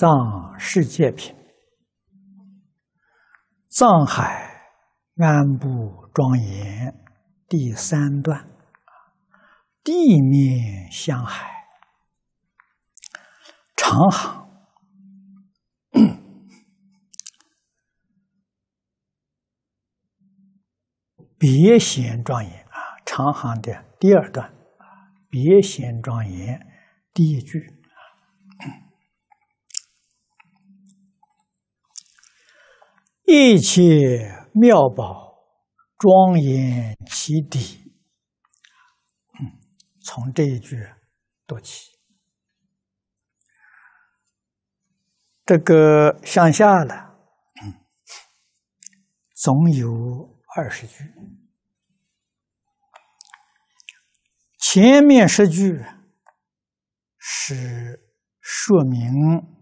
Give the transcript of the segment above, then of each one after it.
藏世界品，藏海安部庄严第三段，地面向海长行，别显庄严啊！长行的第二段啊，别显庄严第一句。一切妙宝庄严其底，从这一句读起。这个向下的，总有二十句。前面十句是说明。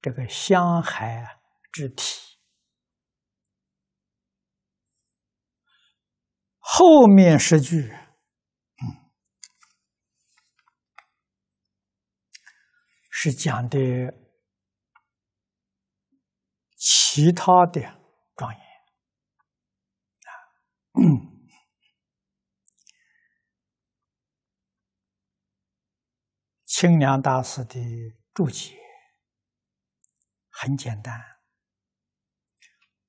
这个香海之体，后面十句是讲的其他的庄严啊，清 凉大师的注解。很简单，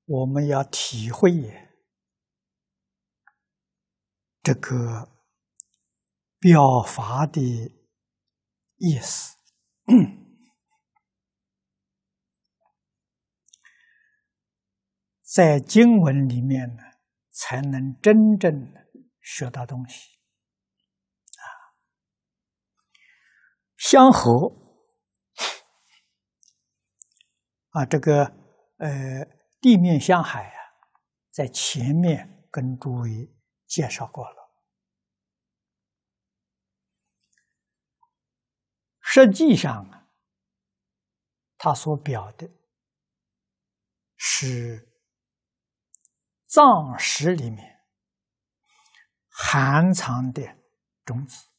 我们要体会这个表法的意思，在经文里面呢，才能真正学到东西啊，相合。啊，这个，呃，地面相海啊，在前面跟诸位介绍过了。实际上啊，它所表的是藏识里面含藏的种子。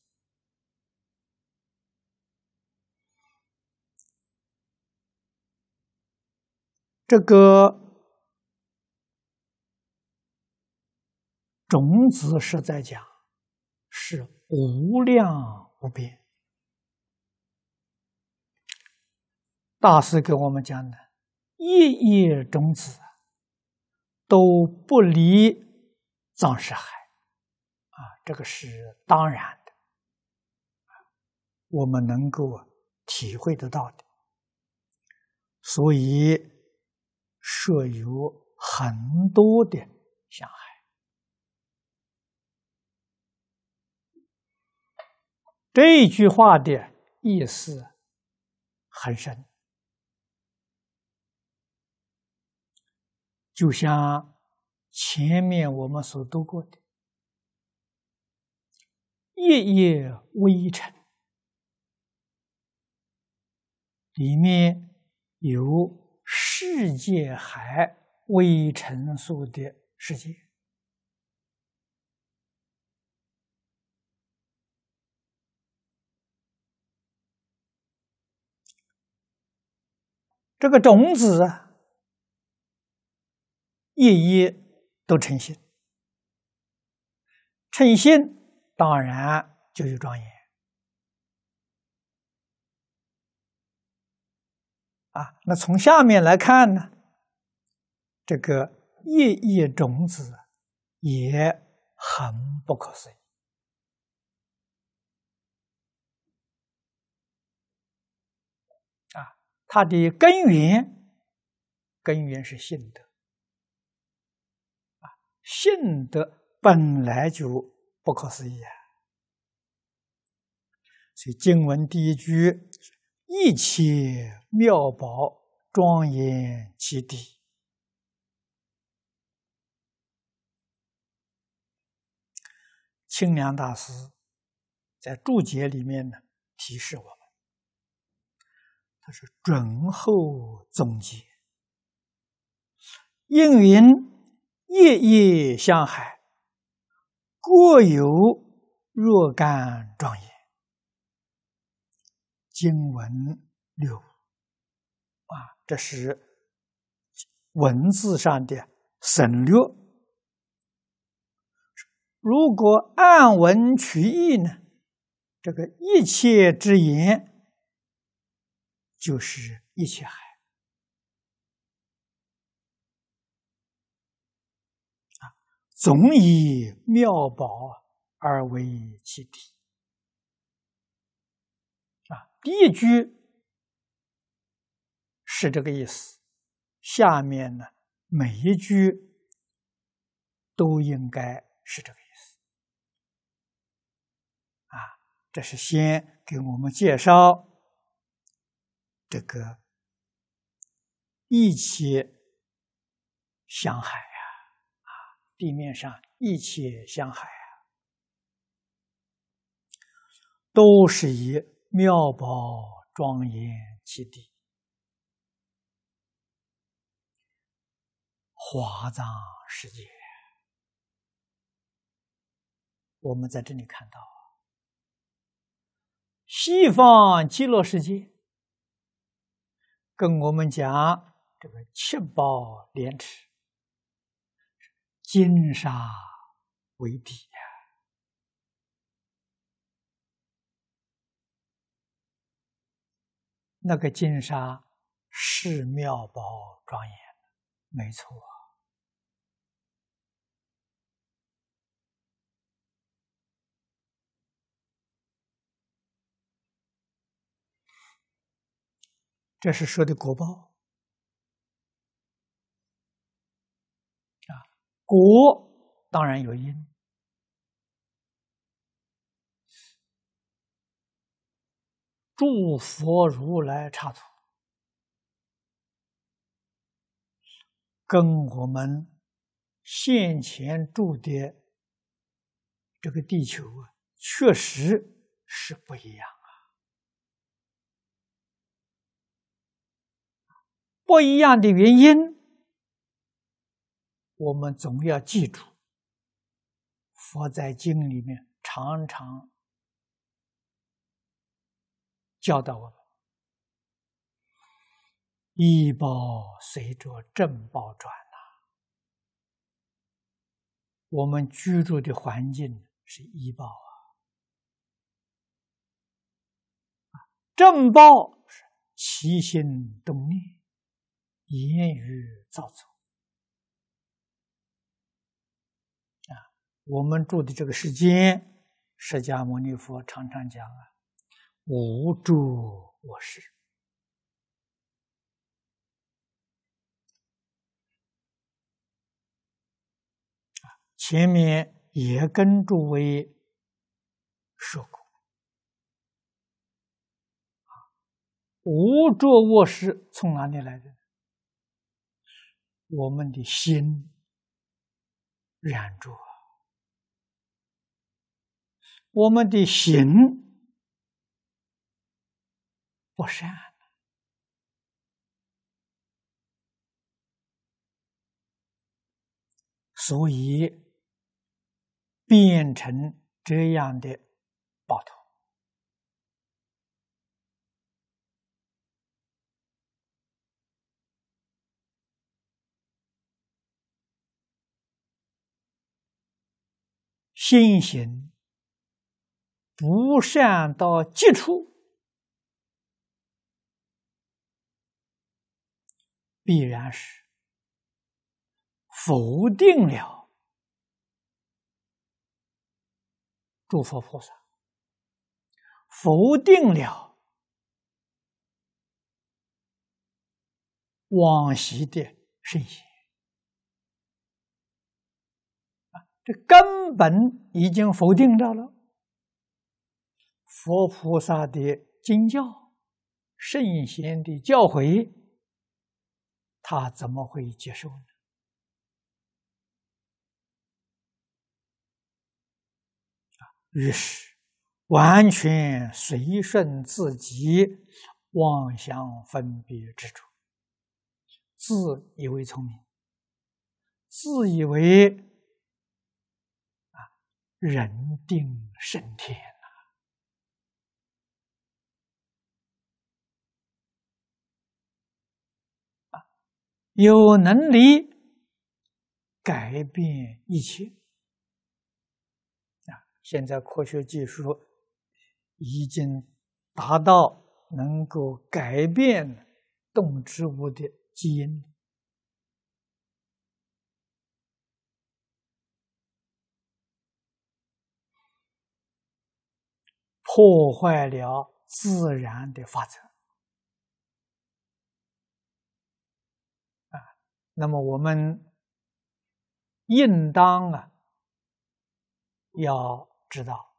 这个种子是在讲是无量无边，大师给我们讲的，一叶种子都不离藏识海，啊，这个是当然的，我们能够体会得到的，所以。设有很多的伤害。这句话的意思很深，就像前面我们所读过的《夜夜微尘》里面有。世界还未成熟的世界，这个种子啊，一一都诚信，诚信当然就有庄严。啊，那从下面来看呢，这个业业种子也很不可思议啊。它的根源，根源是性德啊，性德本来就不可思议啊。所以经文第一句。一切妙宝庄严其地，清凉大师在注解里面呢，提示我们，他是准后总结，应云夜夜向海，过有若干庄严。”经文六啊，这是文字上的省略。如果按文取义呢，这个一切之言就是一切海啊，总以妙宝而为其体。第一句是这个意思，下面呢每一句都应该是这个意思。啊，这是先给我们介绍这个一起相海啊，啊，地面上一起相海啊，都是以。妙宝庄严其地，华藏世界。我们在这里看到，西方极乐世界跟我们讲这个七宝莲池，金沙为底呀。那个金沙是庙宝庄严，没错。这是说的国报啊，国当然有因。诸佛如来刹土，跟我们现前住的这个地球啊，确实是不一样啊。不一样的原因，我们总要记住，佛在经里面常常。教导我们，医报随着正报转呐。我们居住的环境是医报啊，正报是起心动念、言语造作啊。我们住的这个世间，释迦牟尼佛常常讲啊。无助我室前面也跟诸位说过。无助卧室从哪里来的？我们的心燃着，我们的心。不善，所以变成这样的暴徒，心行不善到极处。必然是否定了诸佛菩萨，否定了往昔的圣贤这根本已经否定掉了佛菩萨的经教、圣贤的教诲。他怎么会接受呢？于是完全随顺自己妄想分别之处，自以为聪明，自以为啊，人定胜天。有能力改变一切啊！现在科学技术已经达到能够改变动植物的基因，破坏了自然的法则。那么，我们应当啊，要知道，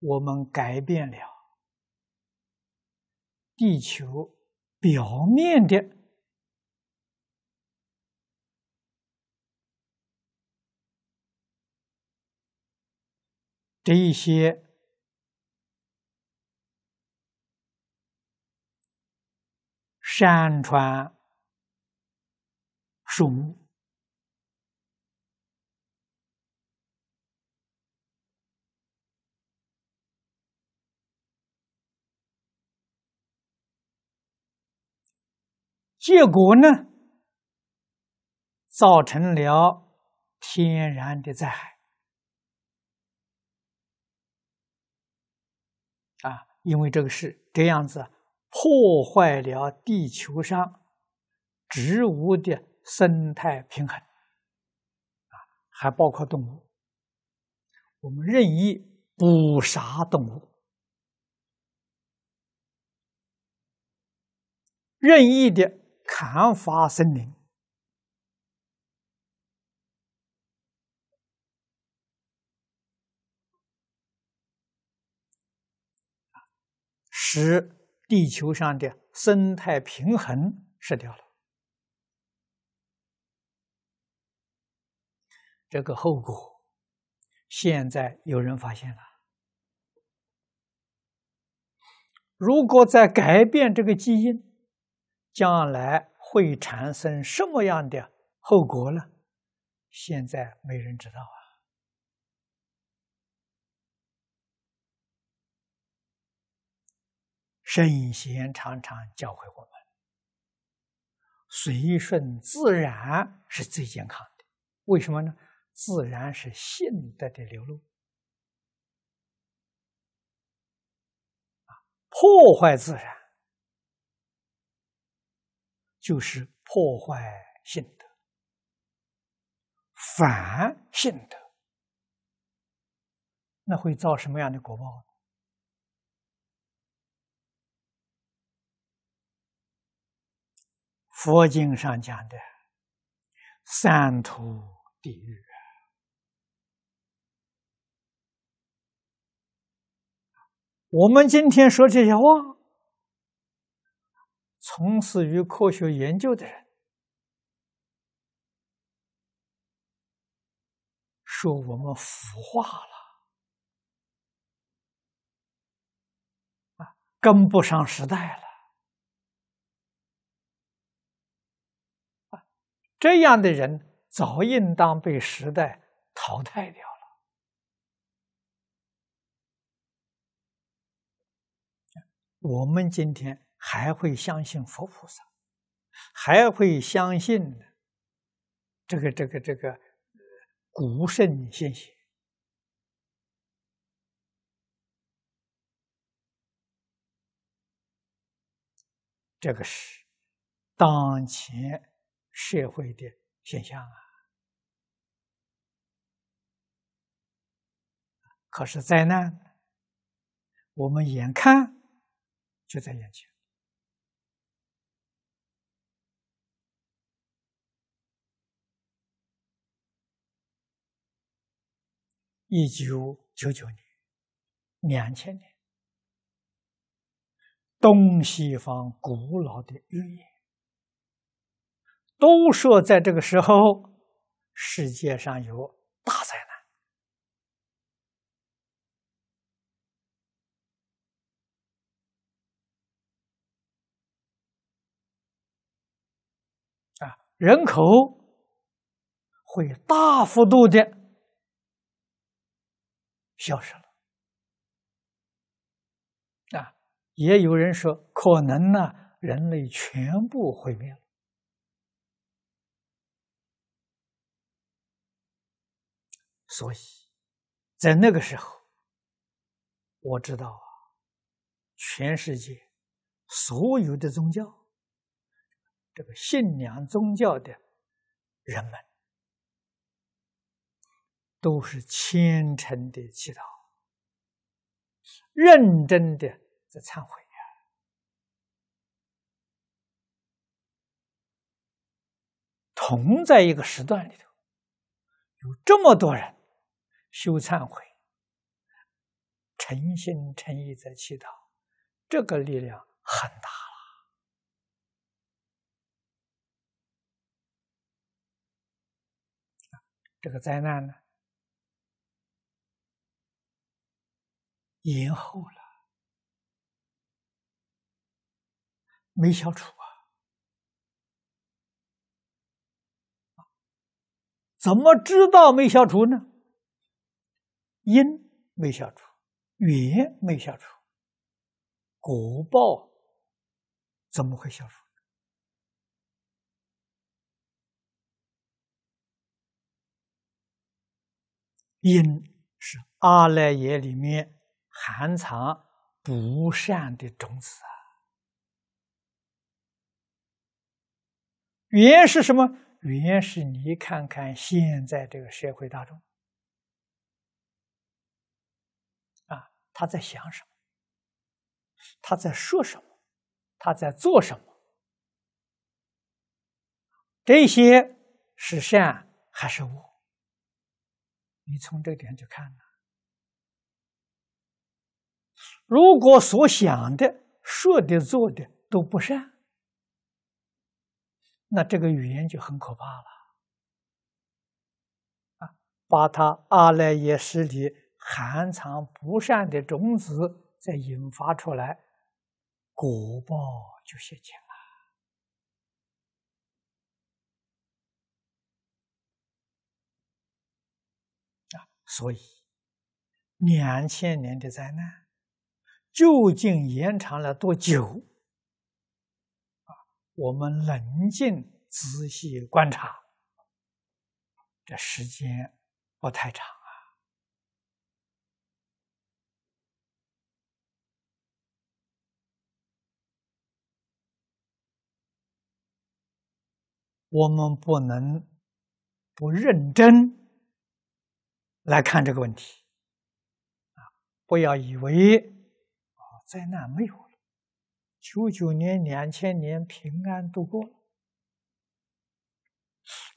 我们改变了地球表面的这一些。山川、树木，结果呢，造成了天然的灾害啊！因为这个事这样子。破坏了地球上植物的生态平衡，啊，还包括动物。我们任意捕杀动物，任意的砍伐森林，使。地球上的生态平衡失掉了，这个后果，现在有人发现了。如果再改变这个基因，将来会产生什么样的后果呢？现在没人知道啊。圣贤常常教会我们：随顺自然是最健康的。为什么呢？自然是性德的流露。啊，破坏自然就是破坏性德，反性德，那会造什么样的果报呢？佛经上讲的三途地狱，我们今天说这些话，从事于科学研究的人说我们腐化了，啊，跟不上时代了。这样的人早应当被时代淘汰掉了。我们今天还会相信佛菩萨，还会相信这个这个这个古圣先贤。这个是当前。社会的现象啊，可是灾难，我们眼看就在眼前。一九九九年、两千年，东西方古老的预言。都说在这个时候，世界上有大灾难啊，人口会大幅度的消失了啊，也有人说可能呢，人类全部毁灭了。所以，在那个时候，我知道啊，全世界所有的宗教，这个信仰宗教的人们，都是虔诚的祈祷，认真的在忏悔同在一个时段里头，有这么多人。修忏悔，诚心诚意在祈祷，这个力量很大了。这个灾难呢，延后了，没消除啊？怎么知道没消除呢？因没消除，缘没消除，果报怎么会消除？因是阿赖耶里面含藏不善的种子啊。缘是什么？缘是你看看现在这个社会大众。他在想什么？他在说什么？他在做什么？这些是善还是恶？你从这点就看。如果所想的、说的、做的都不善，那这个语言就很可怕了。把他阿赖耶识里。含藏不善的种子，再引发出来，果报就现前了。所以两千年的灾难究竟延长了多久？啊，我们冷静仔细观察，这时间不太长。我们不能不认真来看这个问题啊！不要以为啊，灾难没有，了，九九年、两千年平安度过了，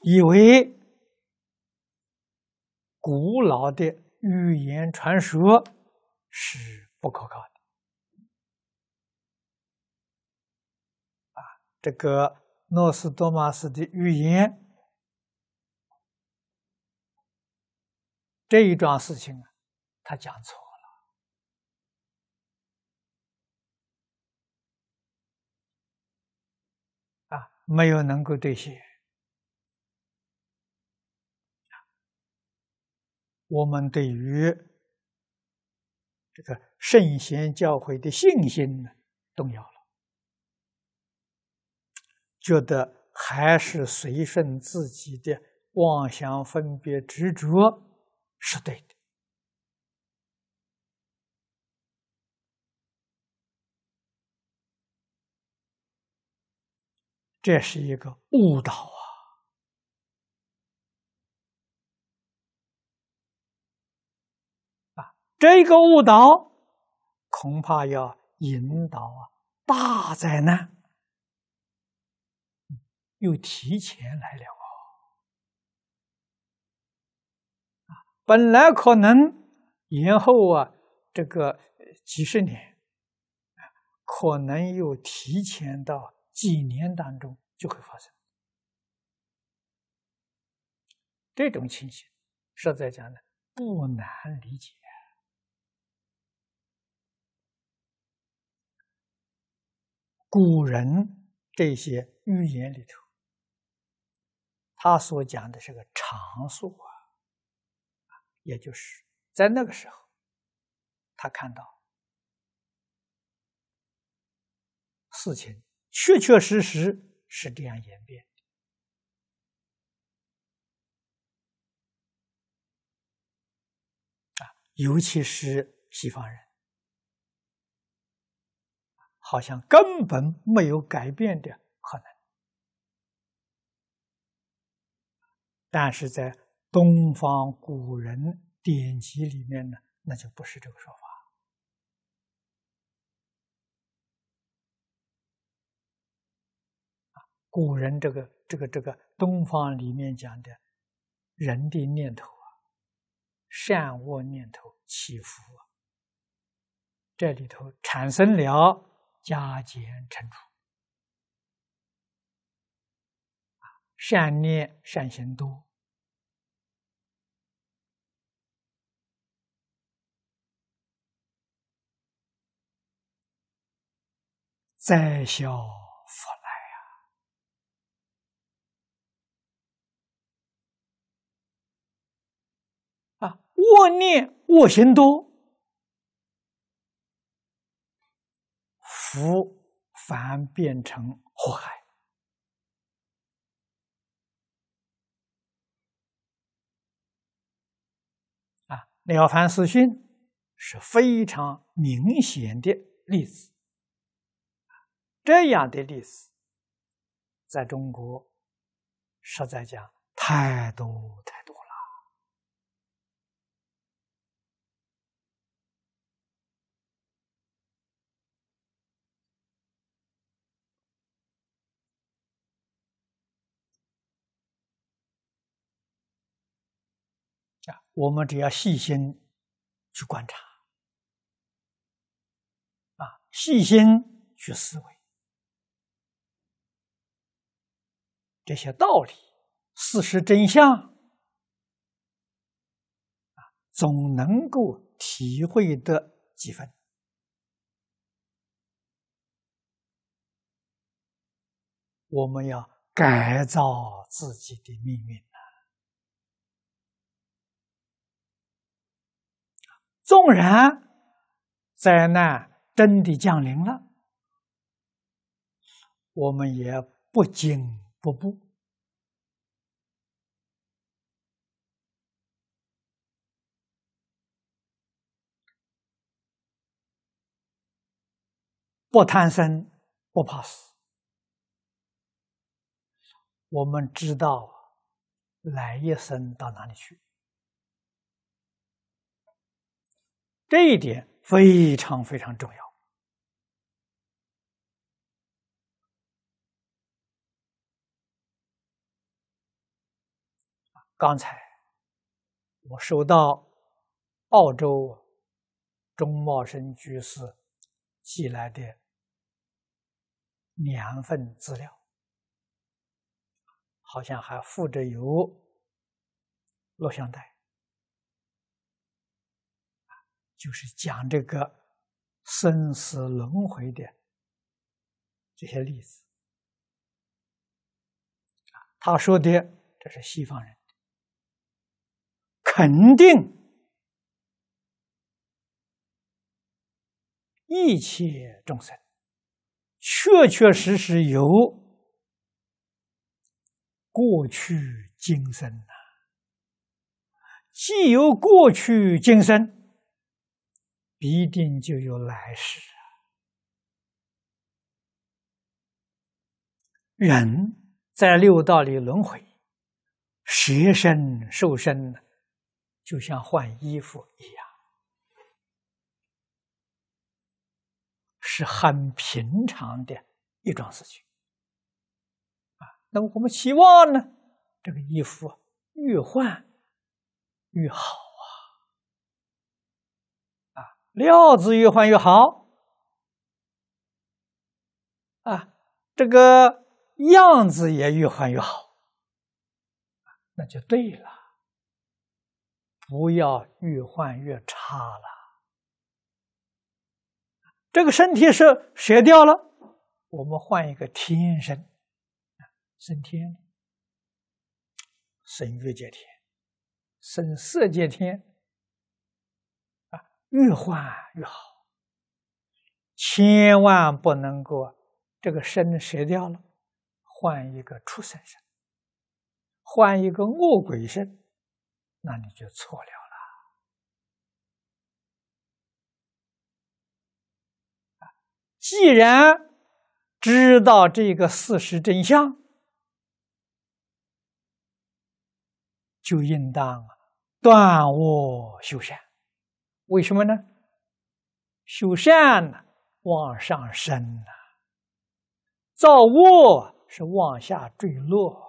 以为古老的寓言传说是不可靠的啊！这个。诺斯多玛斯的预言这一桩事情啊，他讲错了啊，没有能够兑现我们对于这个圣贤教诲的信心呢，动摇了。觉得还是随顺自己的妄想分别执着是对的，这是一个误导啊！啊，这个误导恐怕要引导啊，大灾难。又提前来了啊！本来可能延后啊，这个几十年，可能又提前到几年当中就会发生。这种情形，实在讲呢，不难理解。古人这些预言里头。他所讲的是个常数啊，也就是在那个时候，他看到事情确确实实是这样演变的啊，尤其是西方人，好像根本没有改变的。但是在东方古人典籍里面呢，那就不是这个说法。啊，古人这个这个这个东方里面讲的人的念头啊，善恶念头起伏，啊，这里头产生了加减乘除。善念善行多。灾消福来呀！啊，恶念恶行多，福反变成祸害。啊，《了凡四训》是非常明显的例子。这样的历史，在中国实在讲太多太多了啊！我们只要细心去观察，啊，细心去思维。这些道理、事实真相啊，总能够体会的几分。我们要改造自己的命运纵然灾难真的降临了，我们也不惊。不不，不贪生，不怕死。我们知道，来一生到哪里去？这一点非常非常重要。刚才我收到澳洲钟茂生居士寄来的两份资料，好像还附着有录像带，就是讲这个生死轮回的这些例子。他说的这是西方人。肯定一切众生，确确实实有过去今生呐，既有过去今生，必定就有来世。人在六道里轮回，学身、受身呢？就像换衣服一样，是很平常的一桩事情啊。那么我们希望呢，这个衣服越换越好啊，啊，料子越换越好啊，这个样子也越换越好，那就对了。不要越换越差了。这个身体是舍掉了，我们换一个天身，升天，升月界天，升色界天，啊，越换越好。千万不能够，这个身舍掉了，换一个畜生身，换一个恶鬼身。那你就错了啦！既然知道这个事实真相，就应当断恶修善。为什么呢？修善呢，往上升呢；造恶是往下坠落。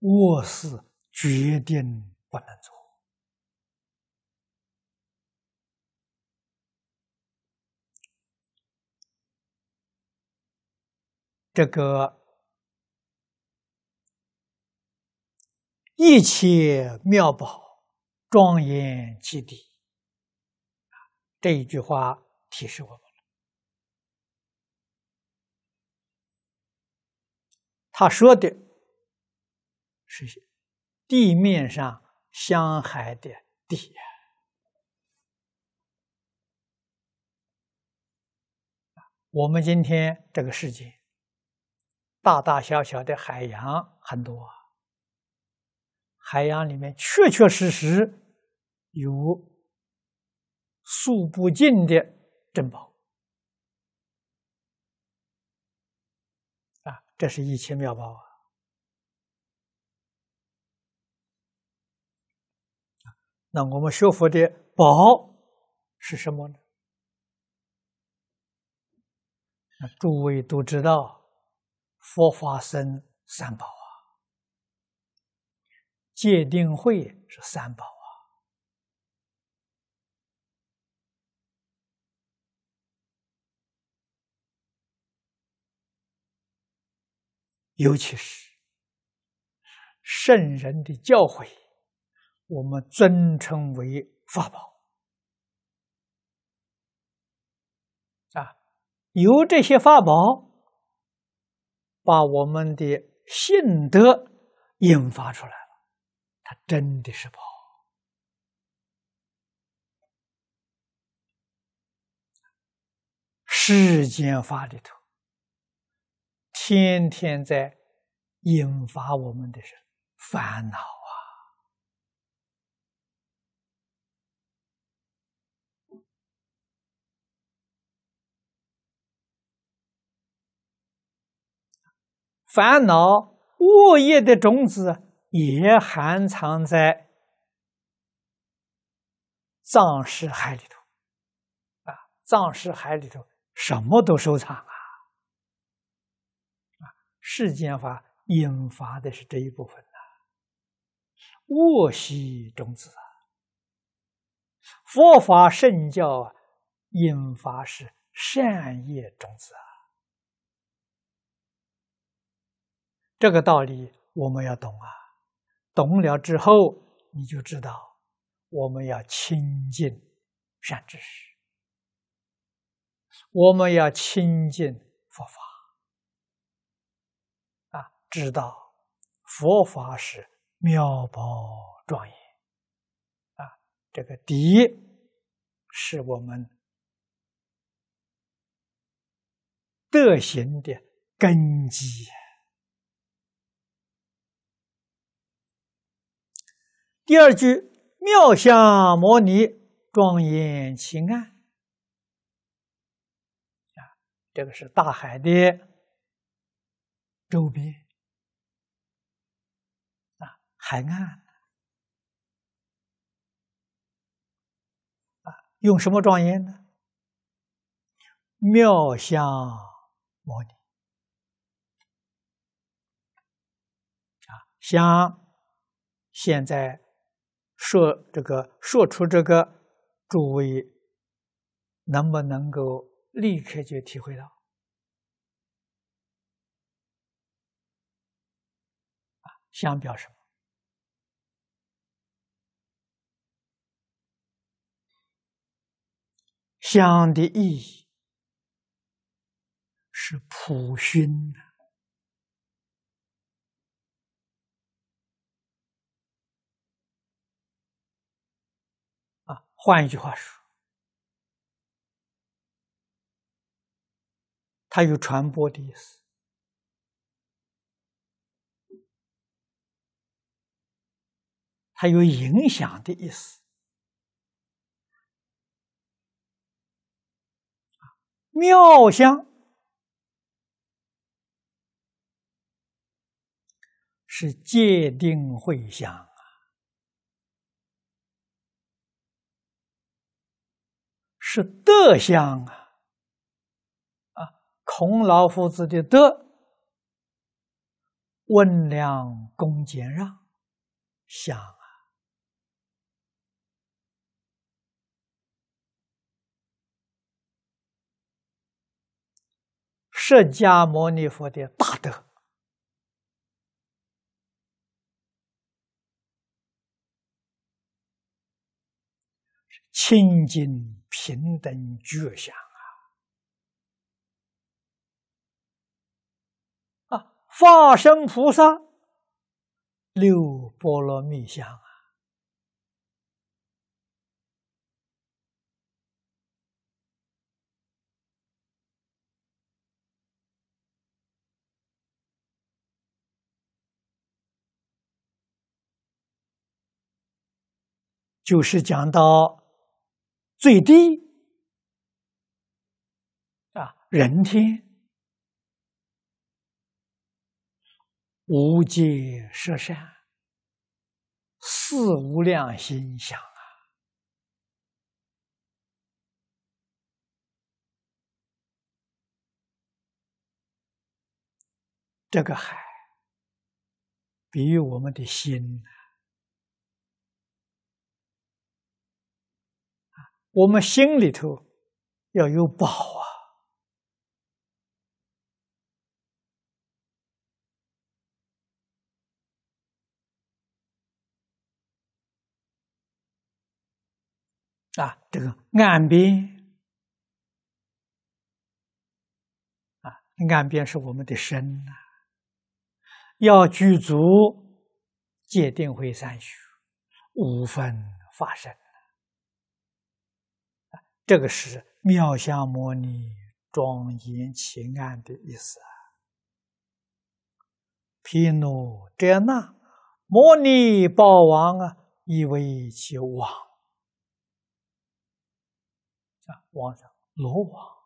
卧室决定不能做。这个一切妙宝庄严基地这一句话提示我们他说的。这些地面上相海的地，我们今天这个世界，大大小小的海洋很多，海洋里面确确实实有数不尽的珍宝啊！这是一切妙宝啊！那我们学佛的宝是什么呢？那诸位都知道，佛法僧三宝啊，戒定慧是三宝啊，尤其是圣人的教诲。我们尊称为法宝啊，由这些法宝把我们的信德引发出来了，它真的是宝。世间法里头，天天在引发我们的是烦恼。烦恼恶业的种子也含藏在藏识海里头，啊，藏识海里头什么都收藏啊，啊，世间法引发的是这一部分呐，恶习种子啊，佛法圣教引发是善业种子啊。这个道理我们要懂啊，懂了之后，你就知道，我们要亲近善知识，我们要亲近佛法，啊，知道佛法是妙宝庄严，啊，这个第一是我们德行的根基。第二句，妙相摩尼，庄严其岸。啊，这个是大海的周边啊，海岸啊，用什么庄严呢？妙相摩尼啊，像现在。说这个，说出这个，诸位能不能够立刻就体会到？啊，相表示相的意义是普熏。换一句话说，它有传播的意思，它有影响的意思。妙香是界定会想。是德相啊，啊，孔老夫子的德，温良恭俭让，相啊，释迦牟尼佛的大德，亲近。平等具相啊！啊，化身菩萨六波罗蜜相啊，就是讲到。最低啊，人天无尽，舍善四无量心想啊，这个海比喻我们的心。我们心里头要有宝啊！啊，这个岸边啊，岸边是我们的身呐，要具足戒定慧三学，无分法身。这个是妙相摩尼庄严奇安的意思啊！毗卢遮那摩尼宝王啊，意为其王啊，王罗王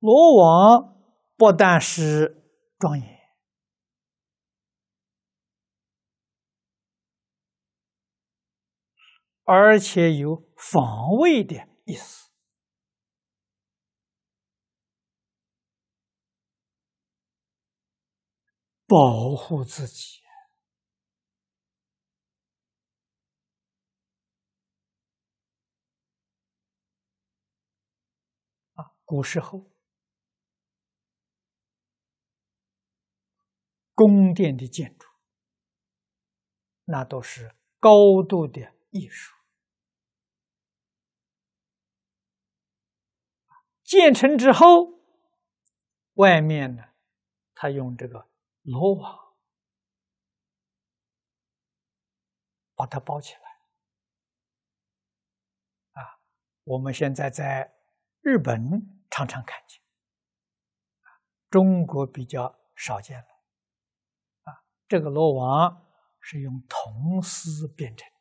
罗王不但是庄严。而且有防卫的意思，保护自己。啊，古时候宫殿的建筑，那都是高度的。艺术建成之后，外面呢，他用这个罗网把它包起来。啊，我们现在在日本常常看见，中国比较少见了。啊，这个罗网是用铜丝编成。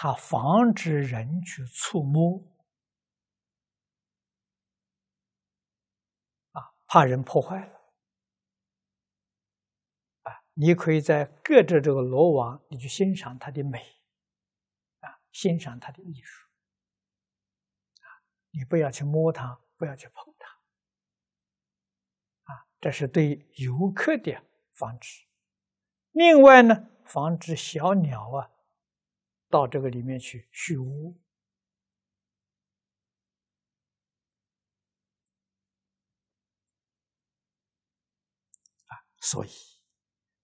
它防止人去触摸，啊，怕人破坏了，啊，你可以在隔着这个罗网，你去欣赏它的美，啊，欣赏它的艺术，啊，你不要去摸它，不要去碰它，啊，这是对游客的防止。另外呢，防止小鸟啊。到这个里面去去污啊，所以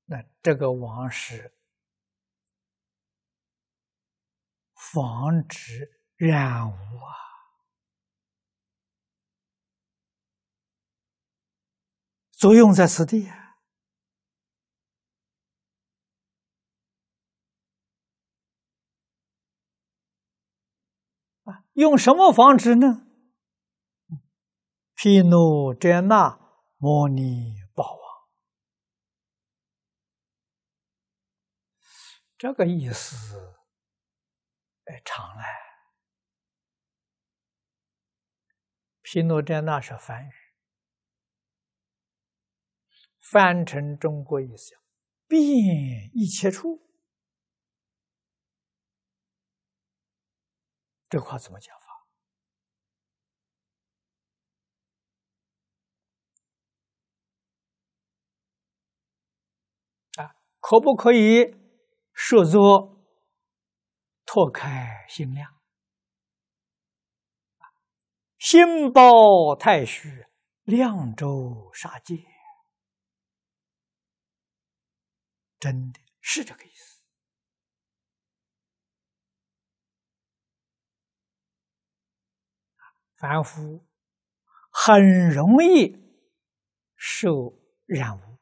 那这个王是防止染污啊，作用在此地啊。用什么防止呢？毗努遮那摩尼宝王，这个意思哎长了。毗努遮那是梵语，翻成中国意思，遍一切处。这话怎么讲法？啊，可不可以设作拓开心量？心包太虚，亮州杀界，真的是这个意思。凡夫很容易受染污，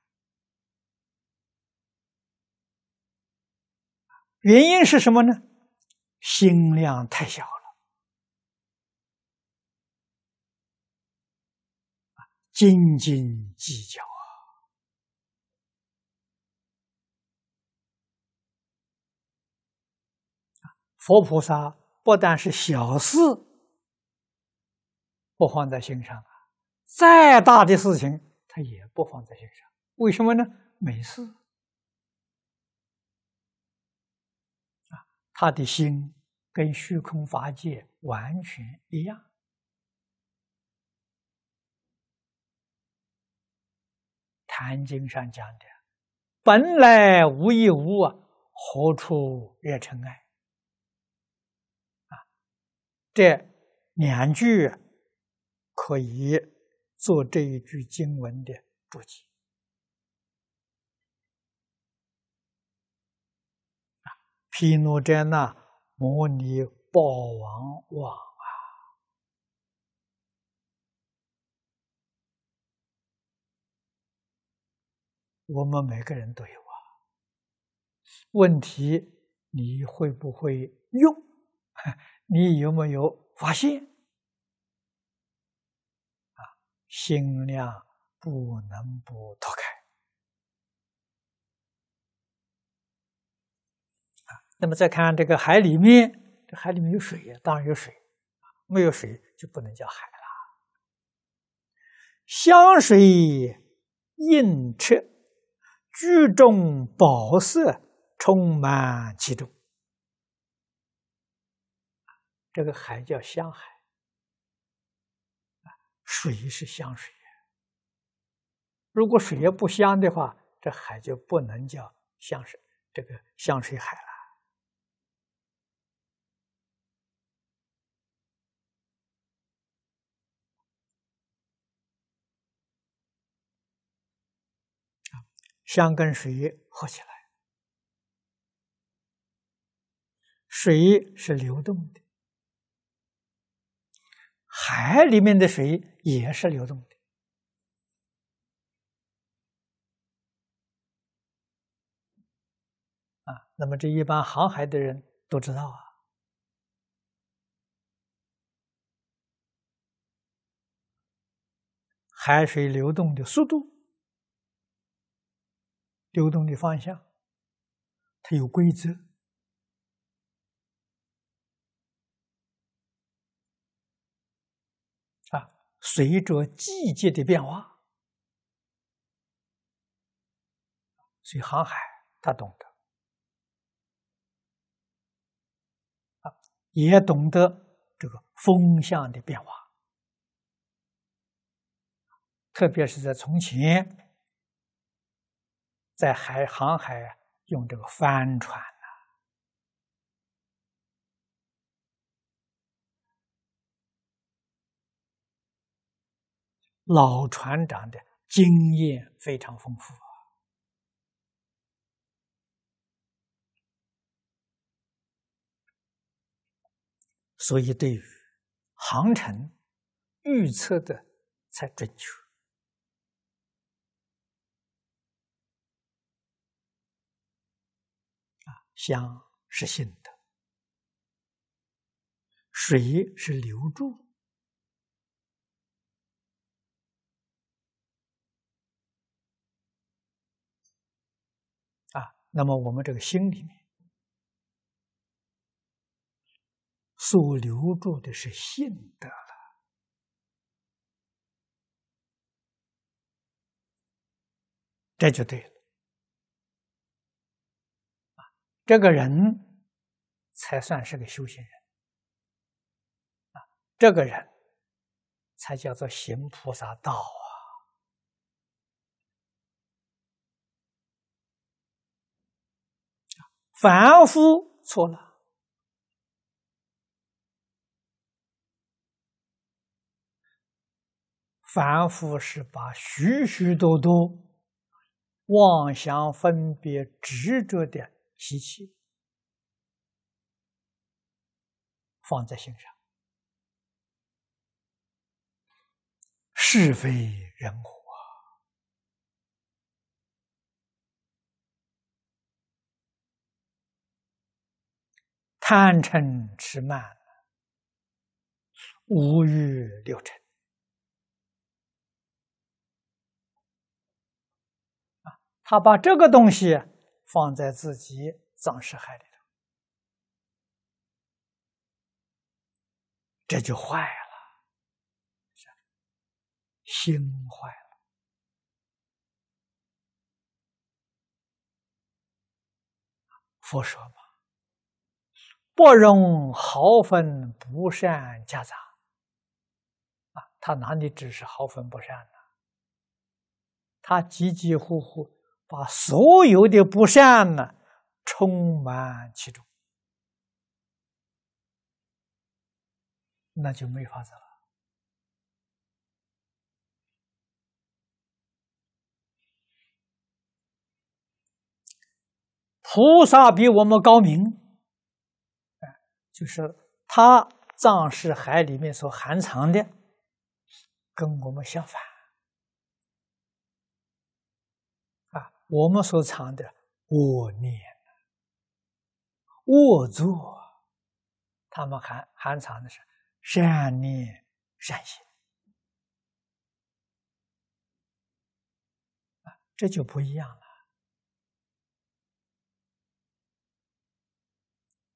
原因是什么呢？心量太小了，斤斤计较啊！佛菩萨不但是小事。不放在心上啊！再大的事情，他也不放在心上。为什么呢？没事啊。他的心跟虚空法界完全一样。《谭经》上讲的：“本来无一物，何处惹尘埃？”啊，这两句。可以做这一句经文的注解啊！毗罗遮那摩尼报王王啊，我们每个人都有啊。问题，你会不会用？你有没有发现？心量不能不脱开啊！那么再看这个海里面，这海里面有水呀，当然有水没有水就不能叫海了。香水映彻，聚中宝色，充满其中。这个海叫香海。水是香水，如果水要不香的话，这海就不能叫香水，这个香水海了。香跟水合起来，水是流动的。海里面的水也是流动的啊，那么这一般航海的人都知道啊。海水流动的速度、流动的方向，它有规则。随着季节的变化，所以航海他懂得啊，也懂得这个风向的变化，特别是在从前，在海航海用这个帆船。老船长的经验非常丰富，啊。所以对于航程预测的才准确。啊，香是新的，水是留住。那么我们这个心里面所留住的是信德了，这就对了。这个人才算是个修行人，啊，这个人才叫做行菩萨道。凡夫错了，凡夫是把许许多多妄想、分别、执着的习气放在心上，是非人我。贪嗔痴慢，五欲六尘他把这个东西放在自己藏识海里头，这就坏了，心坏了，佛说嘛。不容毫分不善夹杂，啊，他哪里只是毫分不善呢？他急急呼呼把所有的不善呢充满其中，那就没法子了。菩萨比我们高明。就是他藏是海里面所含藏的，跟我们相反啊！我们所藏的恶念、恶作，他们含含藏的是善念、善行。啊，这就不一样了。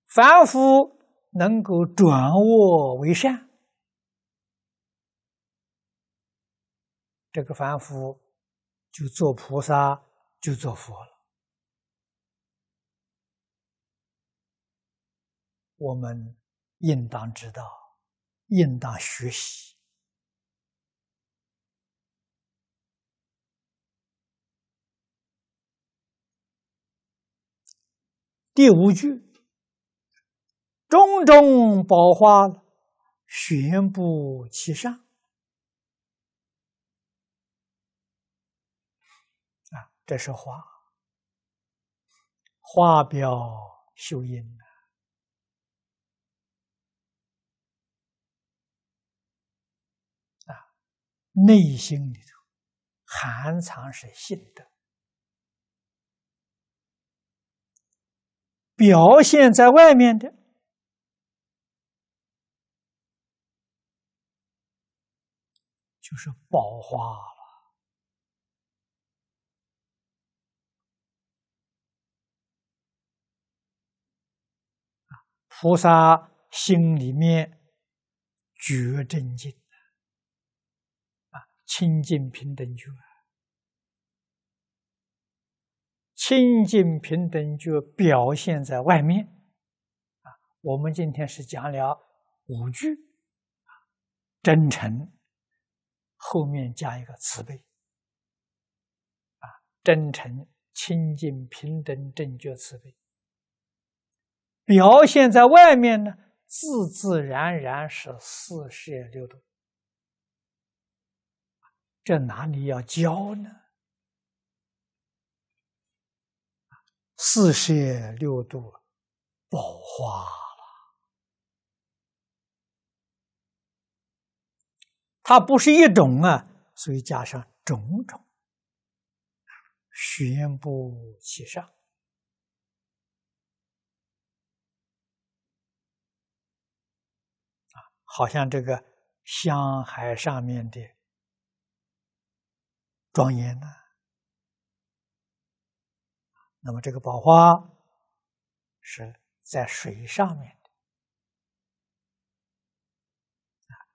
凡夫。能够转恶为善，这个凡夫就做菩萨，就做佛了。我们应当知道，应当学习。第五句。种种宝花，悬布其上。啊，这是花，花表修音。啊，内心里头含藏是信的，表现在外面的。就是宝花了啊！菩萨心里面觉真经。清净平等觉。清净平等觉表现在外面啊。我们今天是讲了五句真诚。后面加一个慈悲，啊，真诚、清净、平等、正觉、慈悲，表现在外面呢，自自然然是四摄六度，这哪里要教呢？四摄六度，宝华。它不是一种啊，所以加上种种，宣布其上啊，好像这个香海上面的庄严呢。那么这个宝花是在水上面的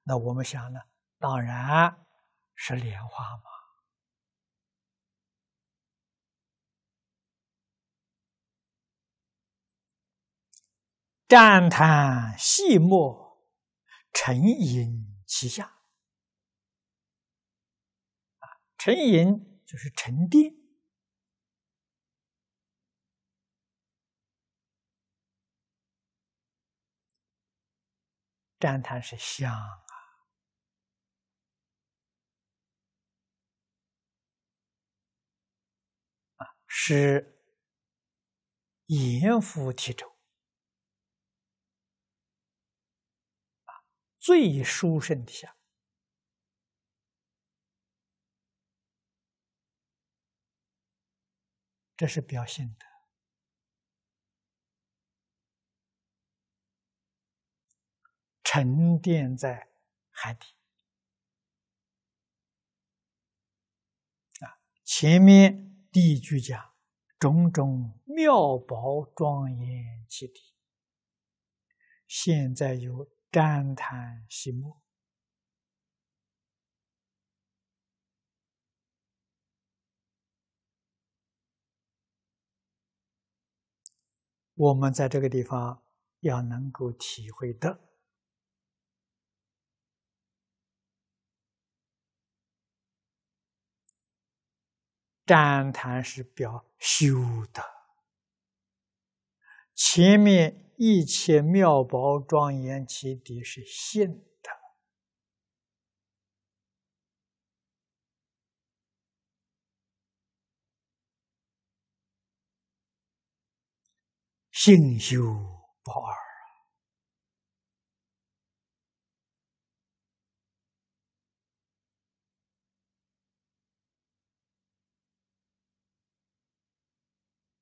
那我们想呢？当然是莲花嘛！湛谈细末，沉吟其下。啊，沉吟就是沉淀。湛谈是香。是严浮体中最殊胜的相，这是表现的沉淀在海底啊前面。地居家种种妙宝庄严起地，现在有瞻叹心目。我们在这个地方要能够体会到。山潭是表修的，前面一切妙宝庄严其底是信的，信修不二。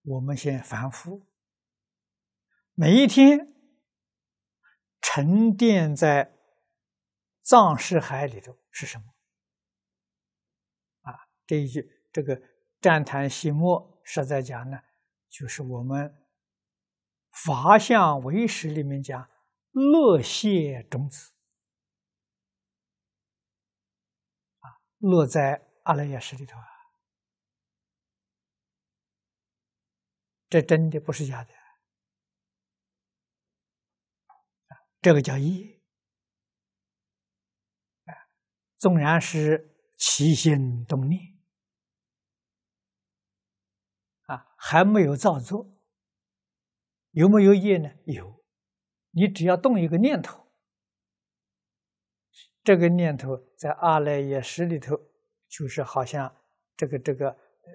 我们先反复，每一天沉淀在藏识海里头是什么？啊，这一句，这个湛谈息末，实在讲呢，就是我们法相唯识里面讲乐谢种子啊，落在阿赖耶识里头啊。这真的不是假的，这个叫业，啊，纵然是起心动念，啊，还没有造作，有没有业呢？有，你只要动一个念头，这个念头在阿赖耶识里头，就是好像这个这个呃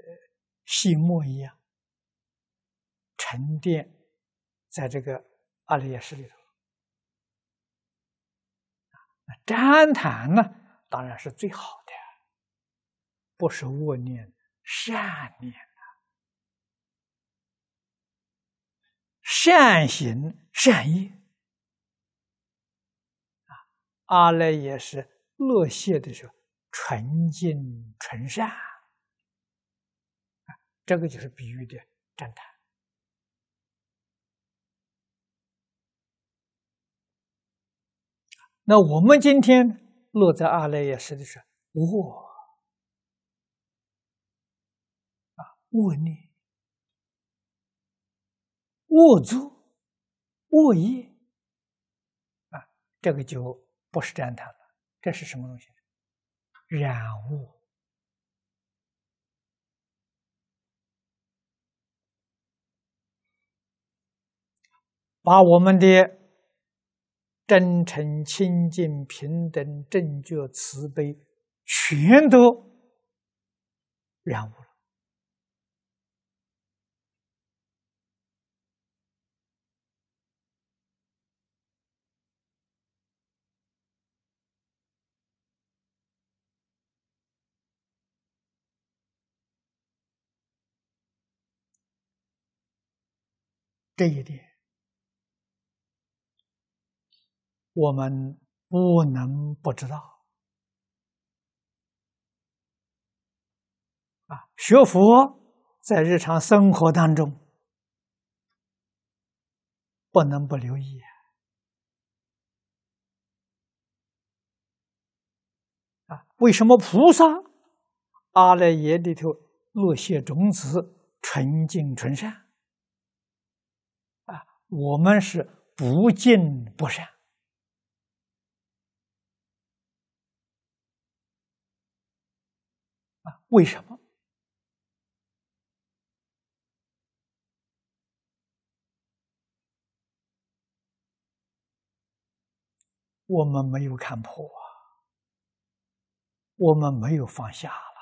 细末一样。沉淀在这个阿赖耶识里头。啊，旃坛呢，当然是最好的，不是恶念、善念啊，善行、善业啊。阿赖耶识乐谢的时候，纯净纯善这个就是比喻的站坛。那我们今天落在阿赖耶识的是我啊，我呢，我足、我衣啊，这个就不是这样了。这是什么东西染物，把我们的。真诚、清净、平等、正觉、慈悲，全都染污了。这一点。我们不能不知道啊！学佛在日常生活当中不能不留意啊！为什么菩萨阿赖耶里头恶血种子纯净纯善啊？我们是不净不善。为什么？我们没有看破，啊，我们没有放下了，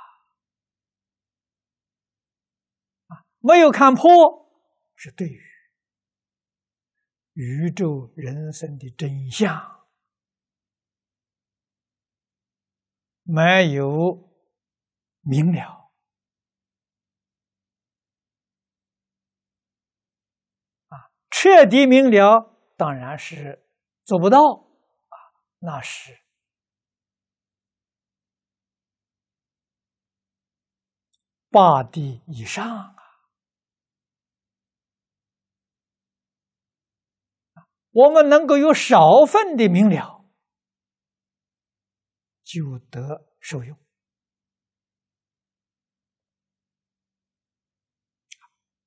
啊，没有看破是对于宇宙人生的真相没有。明了，啊，彻底明了当然是做不到啊，那是八地以上啊。我们能够有少分的明了，就得受用。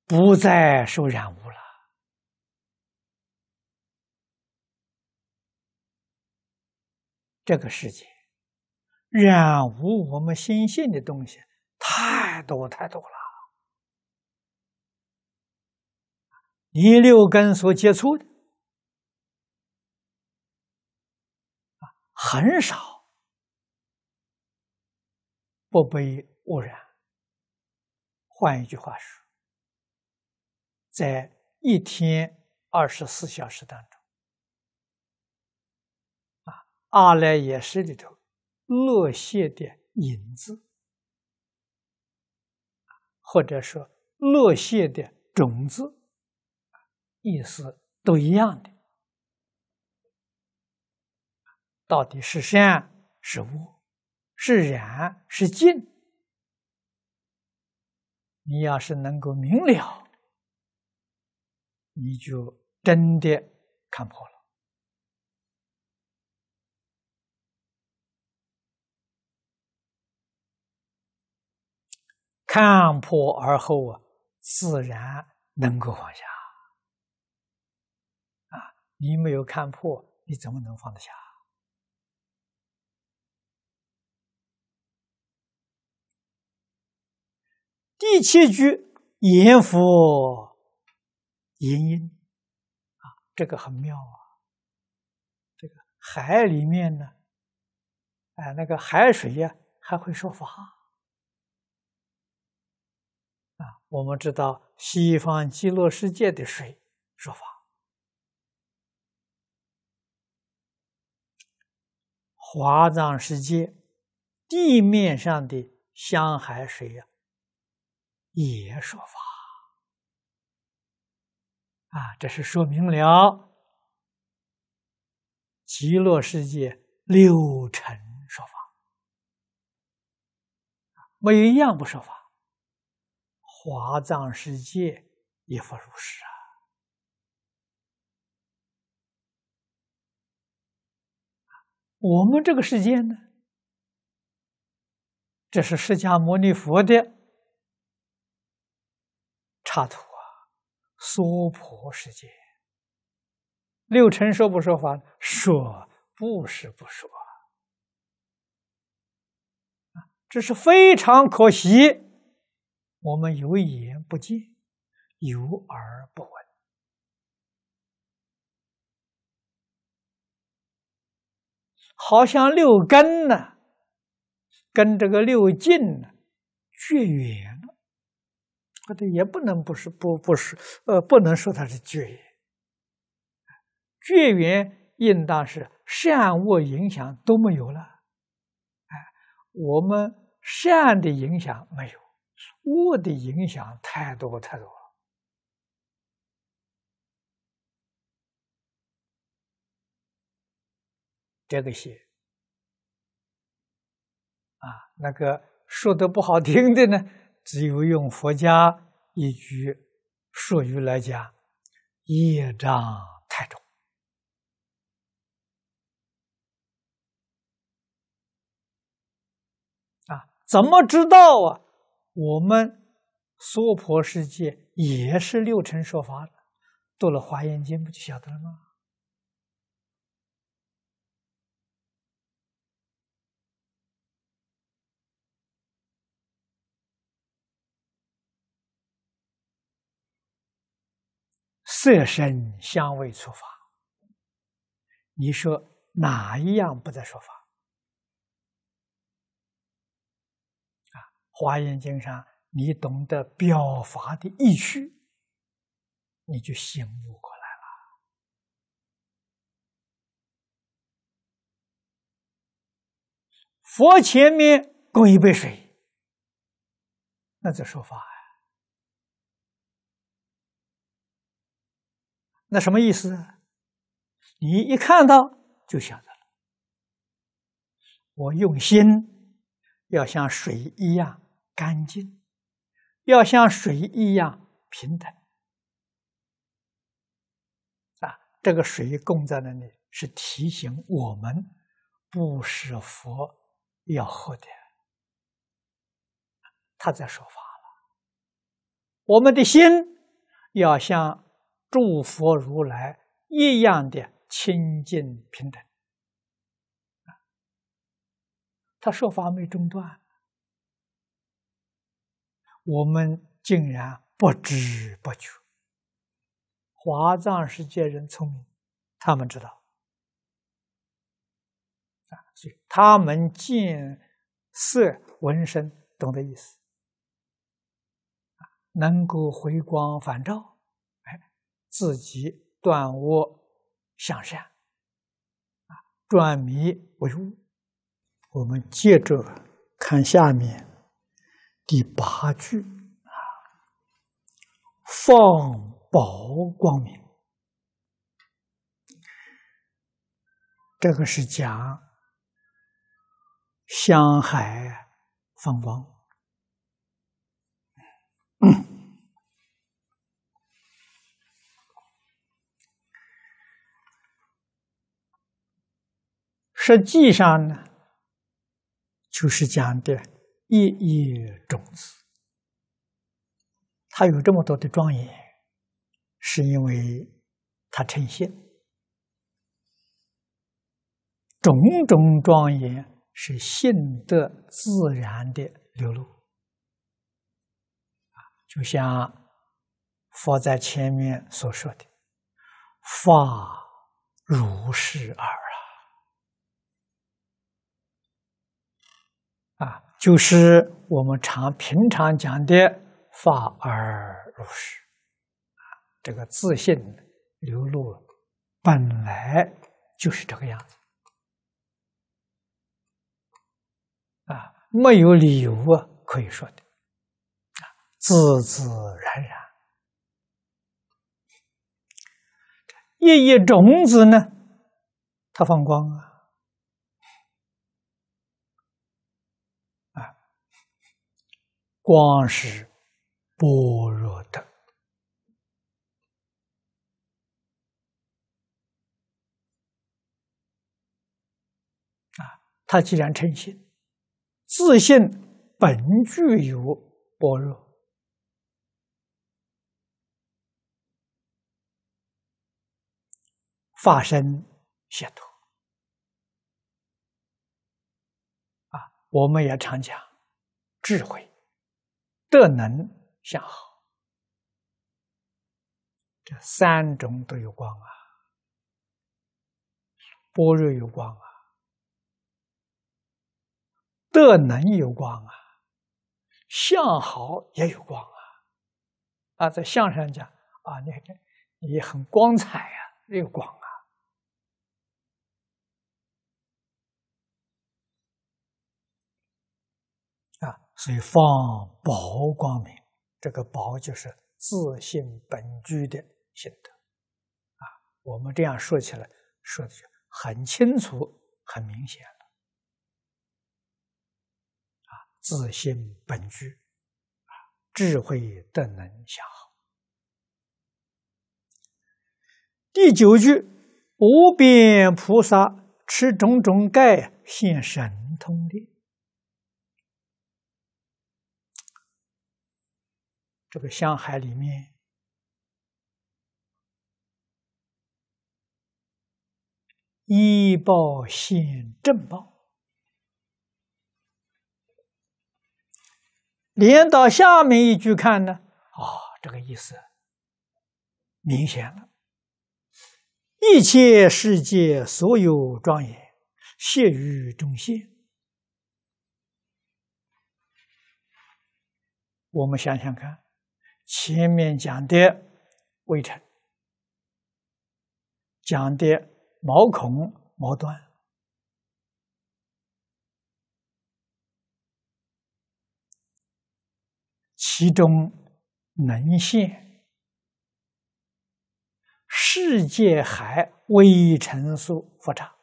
不再受染污了。这个世界，染污我们心性的东西太多太多了。你六根所接触的，很少不被污染。换一句话说。在一天二十四小时当中，啊，二来也是里头乐谢的影子，或者说乐谢的种子，意思都一样的。到底是善是恶，是染是净，你要是能够明了。你就真的看破了，看破而后啊，自然能够放下。啊，你没有看破，你怎么能放得下？第七句，严复。音音，啊，这个很妙啊！这个海里面呢，哎，那个海水呀，还会说法啊。我们知道西方极乐世界的水说法，华藏世界地面上的香海水呀，也说法。啊，这是说明了极乐世界六尘说法，没有一样不说法。华藏世界也不如是啊。我们这个世界呢，这是释迦牟尼佛的插图。娑婆世界，六尘说不说法，说不是不说，啊，这是非常可惜，我们有眼不见，有耳不闻，好像六根呢，跟这个六境呢绝缘。不对，也不能不是不不是，呃，不能说它是绝缘，觉缘应当是善恶影响都没有了，哎，我们善的影响没有，恶的影响太多太多，了。这个些啊，那个说的不好听的呢。只有用佛家一句术语来讲，业障太重啊！怎么知道啊？我们娑婆世界也是六尘说法，读了《华严经》不就晓得了吗？色身香味触法，你说哪一样不在说法？啊，《华严经》上你懂得表法的意趣，你就醒悟过来了。佛前面供一杯水，那在说法。那什么意思？你一看到就晓得了。我用心要像水一样干净，要像水一样平等。啊，这个水供在那里是提醒我们，不是佛要喝的。他在说法了，我们的心要像。诸佛如来一样的清净平等，他说法没中断，我们竟然不知不觉。华藏世界人聪明，他们知道，啊，所以他们见色闻声，懂得意思，能够回光返照。自己断我向善啊，转迷为悟。我们接着看下面第八句啊，放宝光明，这个是讲香海放光。实际上呢，就是讲的一叶种子，它有这么多的庄严，是因为它呈现种种庄严是性德自然的流露，啊，就像佛在前面所说的，法如是耳。就是我们常平常讲的发而入实，啊，这个自信流露本来就是这个样子，啊，没有理由啊可以说的，啊，自自然然，一叶种子呢，它放光啊。光是般若的啊，他既然诚信，自信本具有般若，发生解脱啊。我们也常讲智慧。德能相好，这三种都有光啊，般若有光啊，德能有光啊，相好也有光啊，啊，在相上讲啊，你你很光彩啊，有光啊。所以放宝光明，这个宝就是自信本具的心德啊。我们这样说起来，说的就很清楚、很明显了啊。自信本具啊，智慧等能相好。第九句，无边菩萨持种种盖，现神通的。这个香海里面，一报现正报，连到下面一句看呢，啊，这个意思明显了。一切世界所有庄严，现于中心。我们想想看。前面讲的微尘，讲的毛孔毛端，其中能现世界海微尘数佛刹，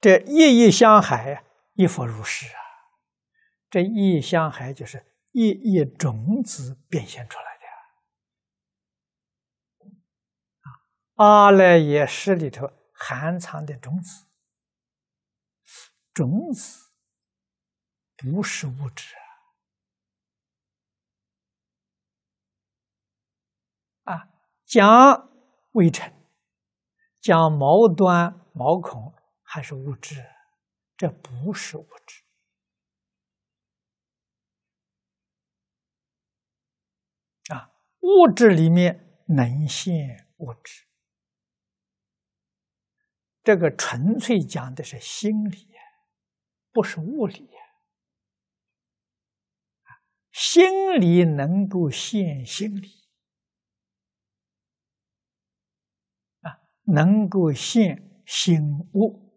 这一一相海一佛如是啊。这一相还就是一一种子变现出来的啊！阿赖耶识里头含藏的种子，种子不是物质啊！讲未成，讲毛端毛孔还是物质，这不是物质。物质里面能现物质，这个纯粹讲的是心理，不是物理心理能够现心理，啊，能够现心物，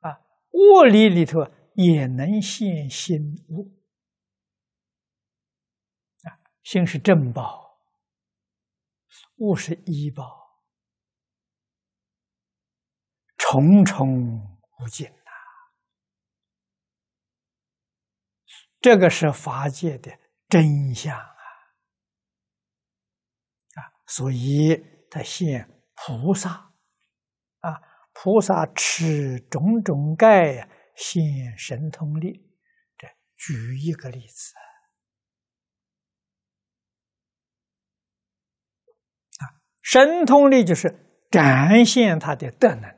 啊，物理里头也能现心物。心是正宝，物是医宝，重重无尽呐！这个是法界的真相啊！啊，所以他现菩萨啊，菩萨持种种盖，现神通力。这举一个例子。神通力就是展现他的德能。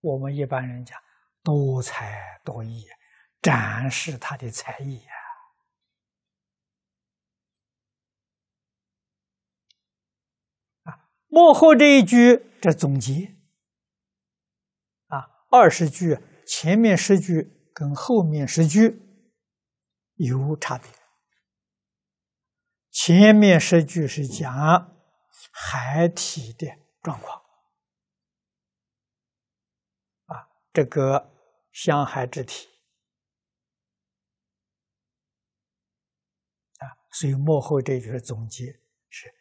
我们一般人讲多才多艺，展示他的才艺呀。啊，幕后这一句这总结，啊，二十句前面十句跟后面十句有差别。前面十句是讲海体的状况，啊，这个相海之体，啊，所以幕后这句是总结，是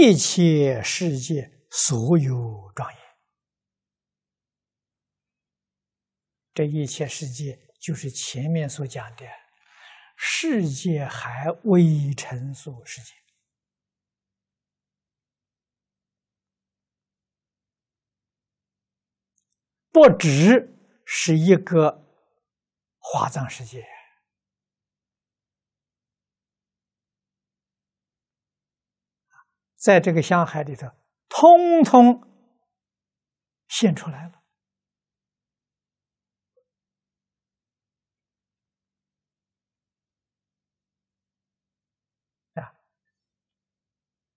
一切世界所有庄严，这一切世界就是前面所讲的。世界还未成熟，世界不只是一个华藏世界，在这个香海里头，通通现出来了。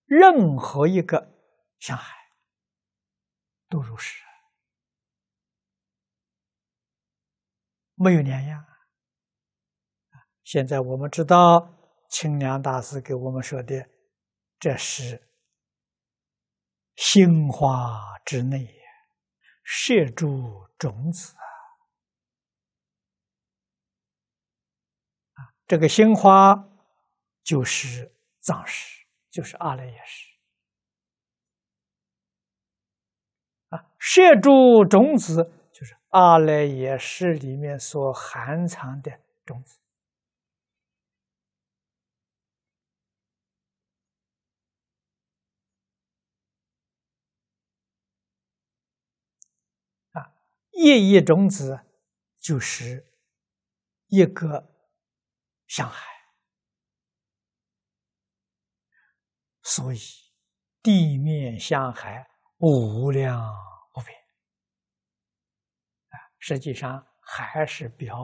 任何一个小海都如是，没有两样。现在我们知道清凉大师给我们说的，这是心花之内射诸种子啊。这个心花就是藏识。就是阿赖耶识啊，舍主种子就是阿赖耶识里面所含藏的种子啊，一一种子就是一个上海。所以，地面相海无量无边啊，实际上还是表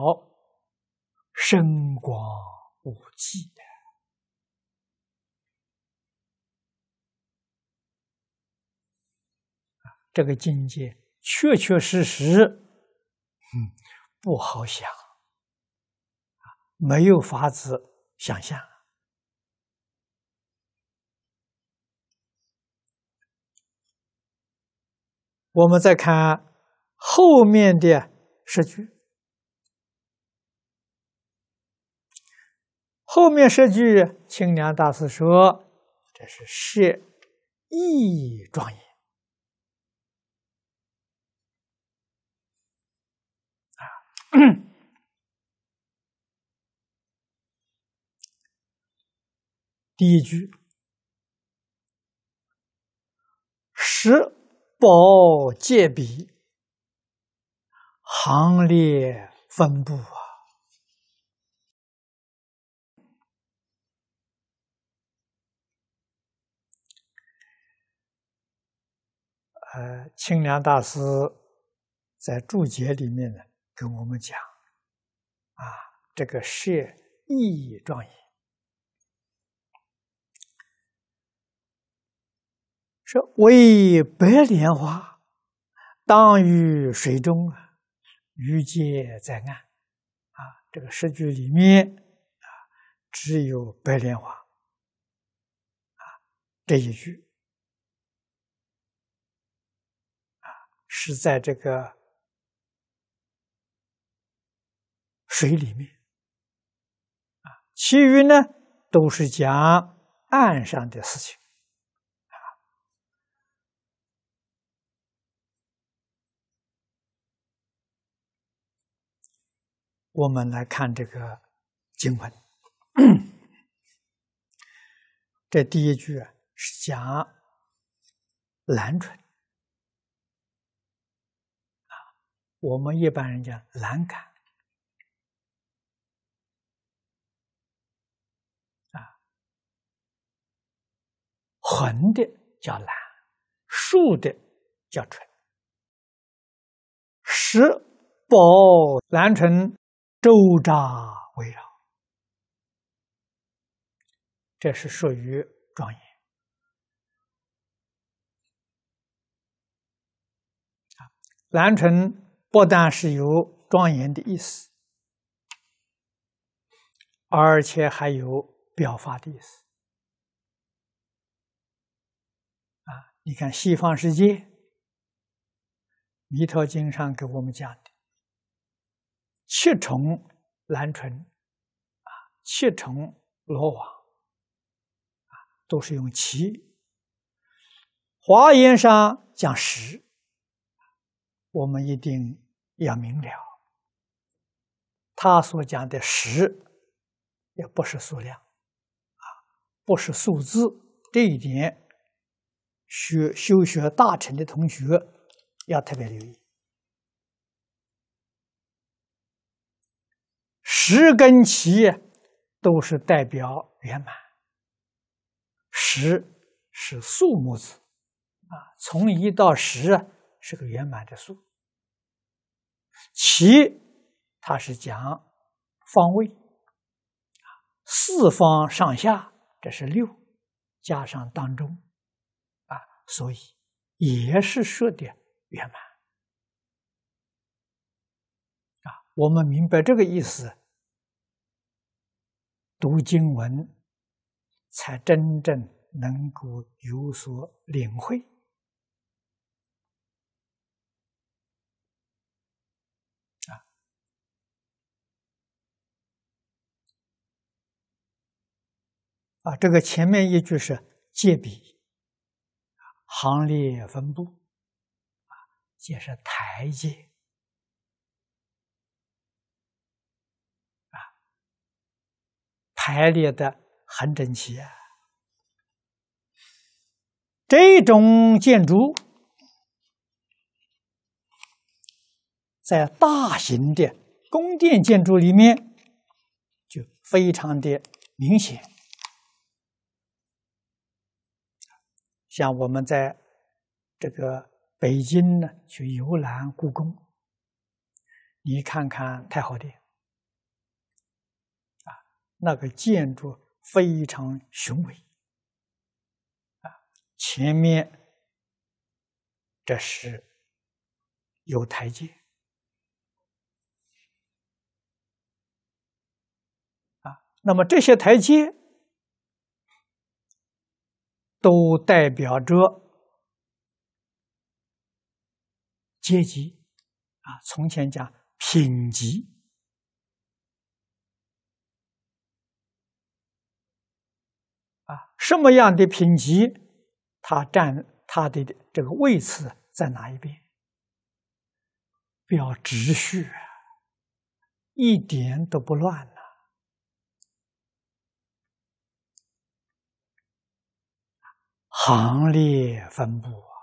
深广无际的。这个境界确确实实，嗯，不好想，啊，没有法子想象。我们再看后面的诗句，后面诗句，清凉大师说：“这是释义庄严啊。”第一句，十。宝戒比行列分布啊！呃，清凉大师在注解里面呢，跟我们讲啊，这个是意义庄严。这为白莲花，当于水中，鱼皆在岸，啊，这个诗句里面，啊，只有白莲花，啊，这一句，啊，是在这个水里面，啊，其余呢都是讲岸上的事情。我们来看这个经文，这第一句是讲兰醇啊，我们一般人叫兰杆啊，横的叫兰，竖的叫纯。十宝兰城。周匝围绕，这是属于庄严。啊，南城不但是有庄严的意思，而且还有表法的意思。啊，你看西方世界，弥陀经上给我们讲。七重蓝醇，啊，七重罗网，啊，都是用“七”。华严上讲十，我们一定要明了，他所讲的十，也不是数量，啊，不是数字，这一点，学修学大乘的同学要特别留意。十跟七都是代表圆满。十是数目字，啊，从一到十啊是个圆满的数。其它是讲方位，啊，四方上下这是六，加上当中，啊，所以也是说的圆满。啊，我们明白这个意思。读经文，才真正能够有所领会。啊啊，这个前面一句是借笔，行列分布，啊，这是台阶。排列的很整齐啊！这种建筑在大型的宫殿建筑里面就非常的明显。像我们在这个北京呢，去游览故宫，你看看太好殿。那个建筑非常雄伟，啊，前面这是有台阶，啊，那么这些台阶都代表着阶级，啊，从前讲品级。什么样的品级，它占它的这个位次在哪一边？表秩序，一点都不乱呐。行列分布，啊，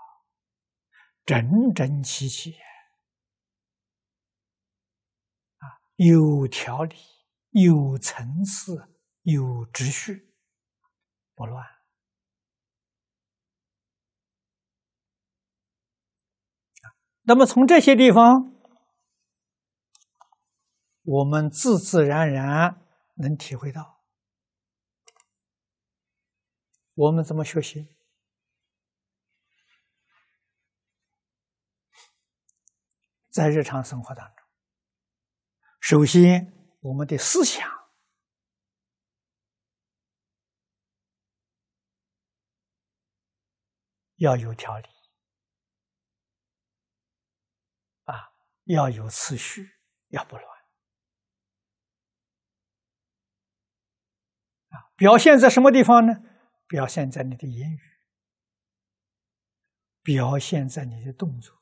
整整齐齐，啊，有条理，有层次，有秩序。不乱。那么从这些地方，我们自自然然能体会到，我们怎么学习，在日常生活当中。首先，我们的思想。要有条理，啊，要有次序，要不乱，啊，表现在什么地方呢？表现在你的言语，表现在你的动作，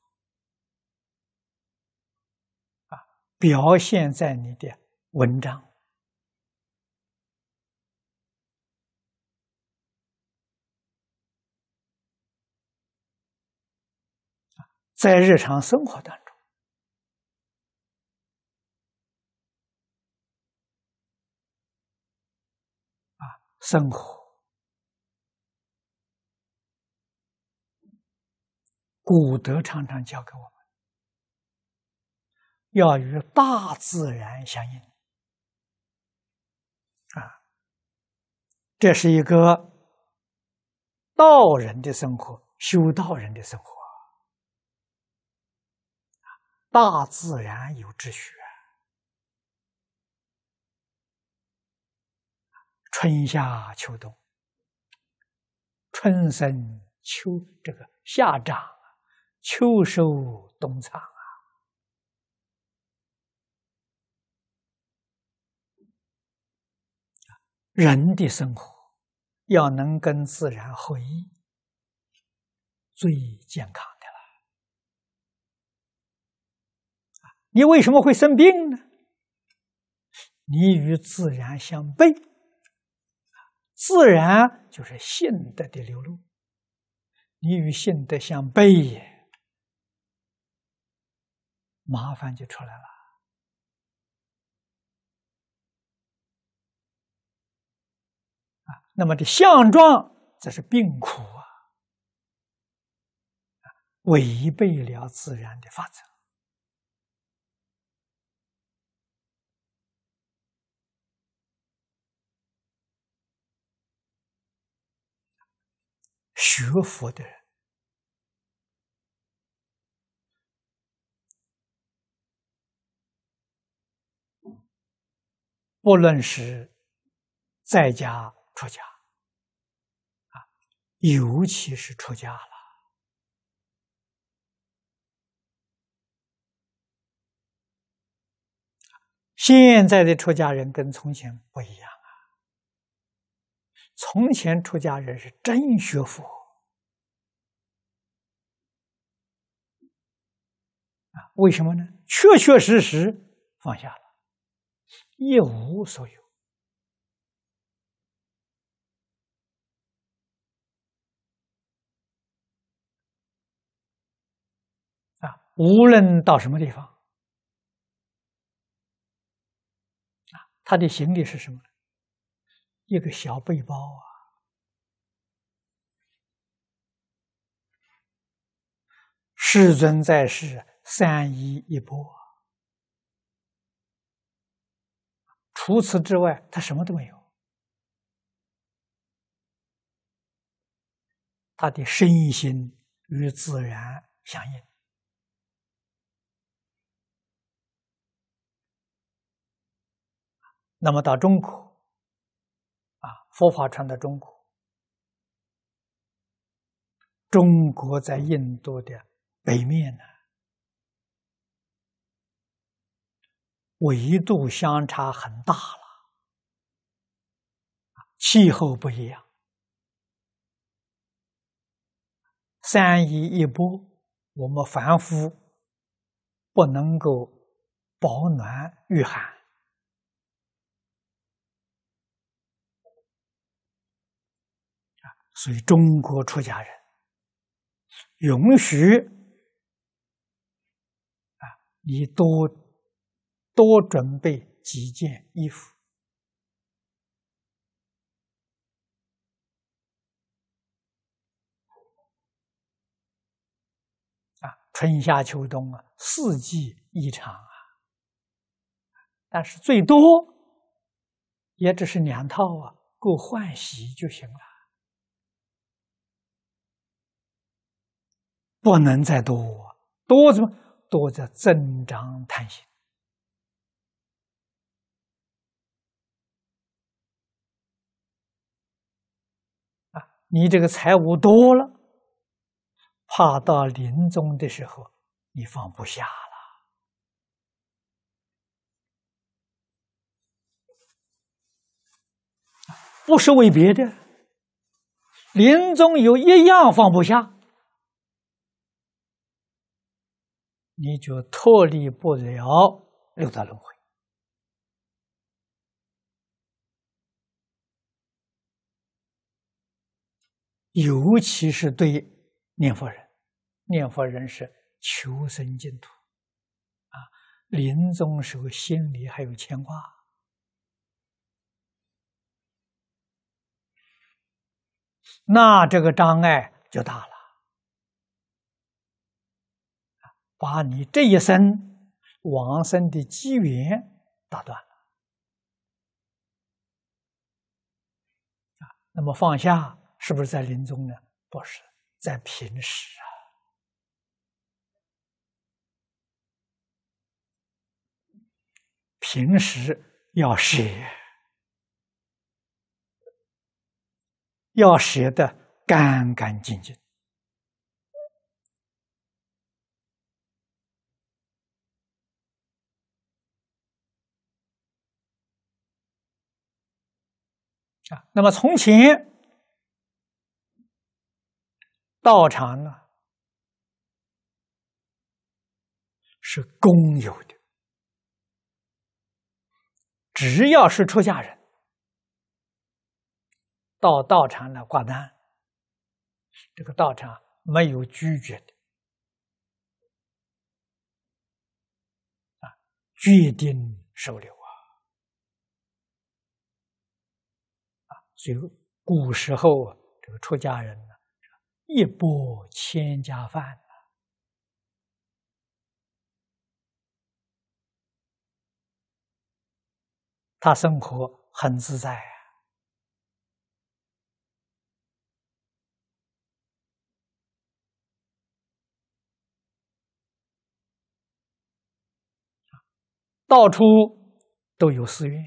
啊，表现在你的文章。在日常生活当中，啊，生活，古德常常教给我们，要与大自然相应，啊，这是一个道人的生活，修道人的生活。大自然有秩序啊，春夏秋冬，春生秋这个夏长，秋收冬藏啊。人的生活要能跟自然合一，最健康。你为什么会生病呢？你与自然相悖，自然就是性德的流露，你与性德相悖，麻烦就出来了。啊，那么的相状则是病苦啊，违背了自然的法则。学佛的人，不论是在家出家啊，尤其是出家了。现在的出家人跟从前不一样。从前出家人是真学佛啊？为什么呢？确确实实放下了，一无所有啊！无论到什么地方啊，他的行李是什么？一个小背包啊！世尊在世，三衣一钵，除此之外，他什么都没有。他的身心与自然相应。那么到中国。佛法传到中国，中国在印度的北面呢，纬度相差很大了，气候不一样，三一一波，我们凡夫不能够保暖御寒。所以，中国出家人允许啊，你多多准备几件衣服啊，春夏秋冬啊，四季一场啊，但是最多也只是两套啊，够换洗就行了。不能再多，多什么？多叫增长贪心啊！你这个财物多了，怕到临终的时候你放不下了。不是为别的，临终有一样放不下。你就脱离不了六道轮回，尤其是对念佛人，念佛人是求生净土，啊，临终时候心里还有牵挂，那这个障碍就大了。把你这一生往生的机缘打断了那么放下是不是在临终呢？不是，在平时啊。平时要写。要写得干干净净。啊，那么从前道场呢是公有的，只要是出家人到道场来挂单，这个道场没有拒绝的，啊，决定收留。所以，古时候啊，这个出家人呢，一钵千家饭啊，他生活很自在啊，到处都有寺院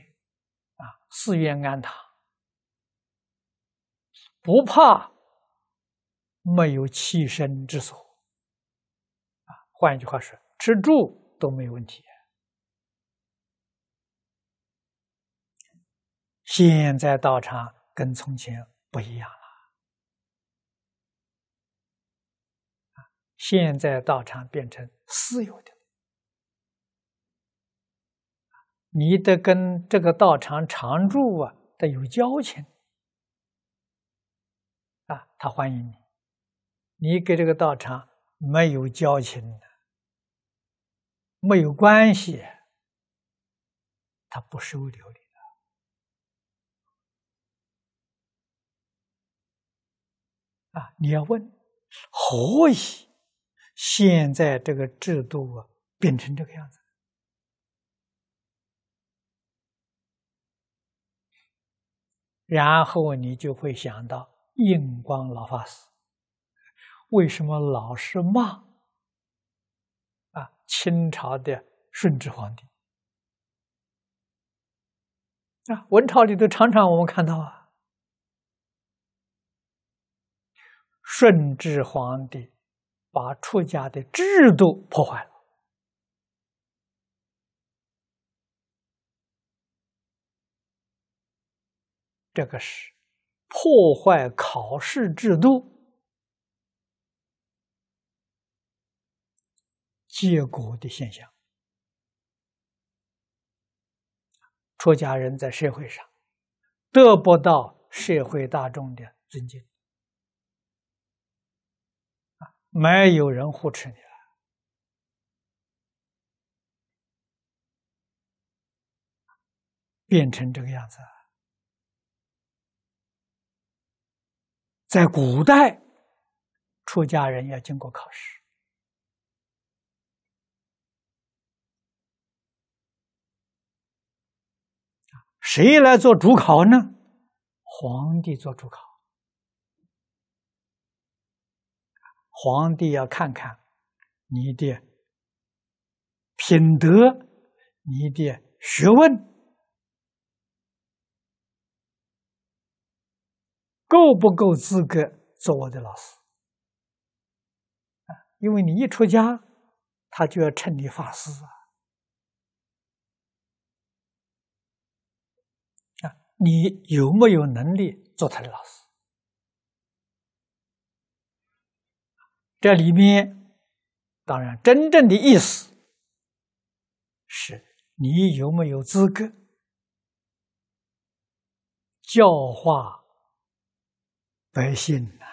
啊，寺院安堂。不怕没有栖身之所啊！换一句话说，吃住都没有问题。现在道场跟从前不一样了，现在道场变成私有的，你得跟这个道场常住啊，得有交情。他欢迎你，你跟这个道场没有交情的，没有关系，他不收留你了。啊！你要问，何以现在这个制度啊变成这个样子？然后你就会想到。印光老法师为什么老是骂啊？清朝的顺治皇帝啊，文朝里头常常我们看到啊，顺治皇帝把出家的制度破坏了，这个是。破坏考试制度，结果的现象，出家人在社会上得不到社会大众的尊敬，没有人护持你了，变成这个样子。在古代，出家人要经过考试。谁来做主考呢？皇帝做主考。皇帝要看看你的品德，你的学问。够不够资格做我的老师？啊，因为你一出家，他就要称你法师啊。啊，你有没有能力做他的老师？这里面，当然真正的意思是，你有没有资格教化？百姓呐，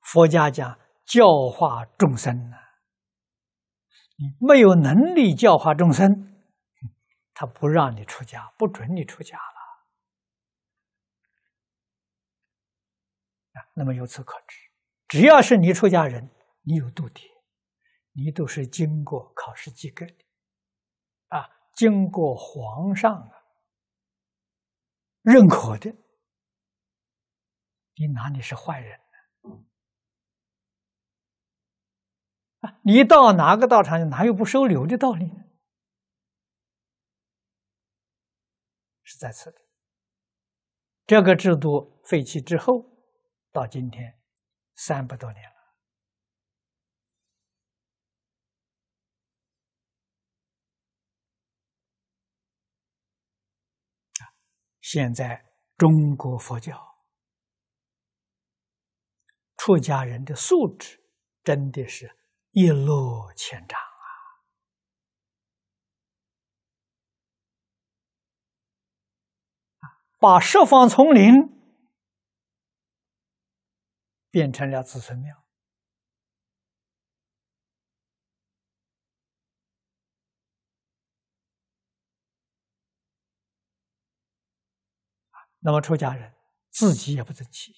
佛家讲教化众生呐，你没有能力教化众生，他不让你出家，不准你出家了啊。那么由此可知，只要是你出家人，你有度牒，你都是经过考试及格的啊，经过皇上。认可的，你哪里是坏人呢？啊，你到哪个道场，哪有不收留的道理？是在此的。这个制度废弃之后，到今天三百多年了。现在中国佛教出家人的素质，真的是一落千丈啊！把设方丛林变成了子孙庙。那么出家人自己也不争气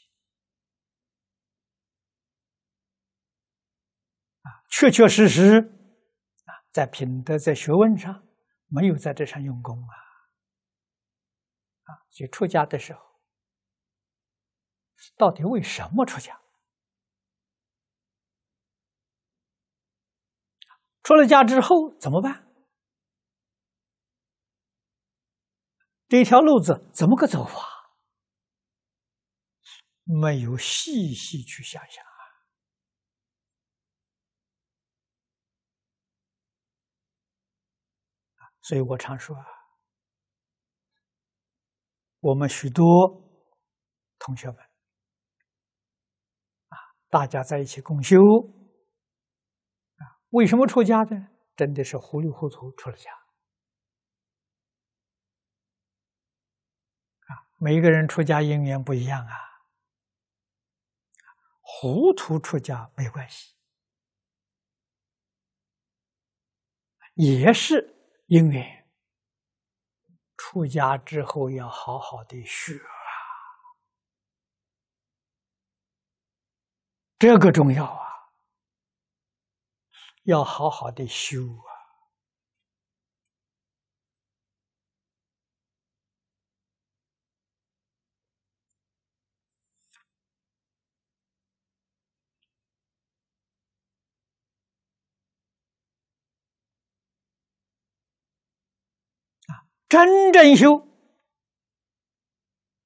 啊，确确实实啊，在品德、在学问上没有在这上用功啊啊！所以出家的时候，到底为什么出家？出了家之后怎么办？这条路子怎么个走法？没有细细去想想啊，所以我常说啊，我们许多同学们啊，大家在一起共修啊，为什么出家呢？真的是糊里糊涂出了家啊！每一个人出家因缘不一样啊。糊涂出家没关系，也是因为出家之后要好好的学，啊，这个重要啊，要好好的修啊。真正修，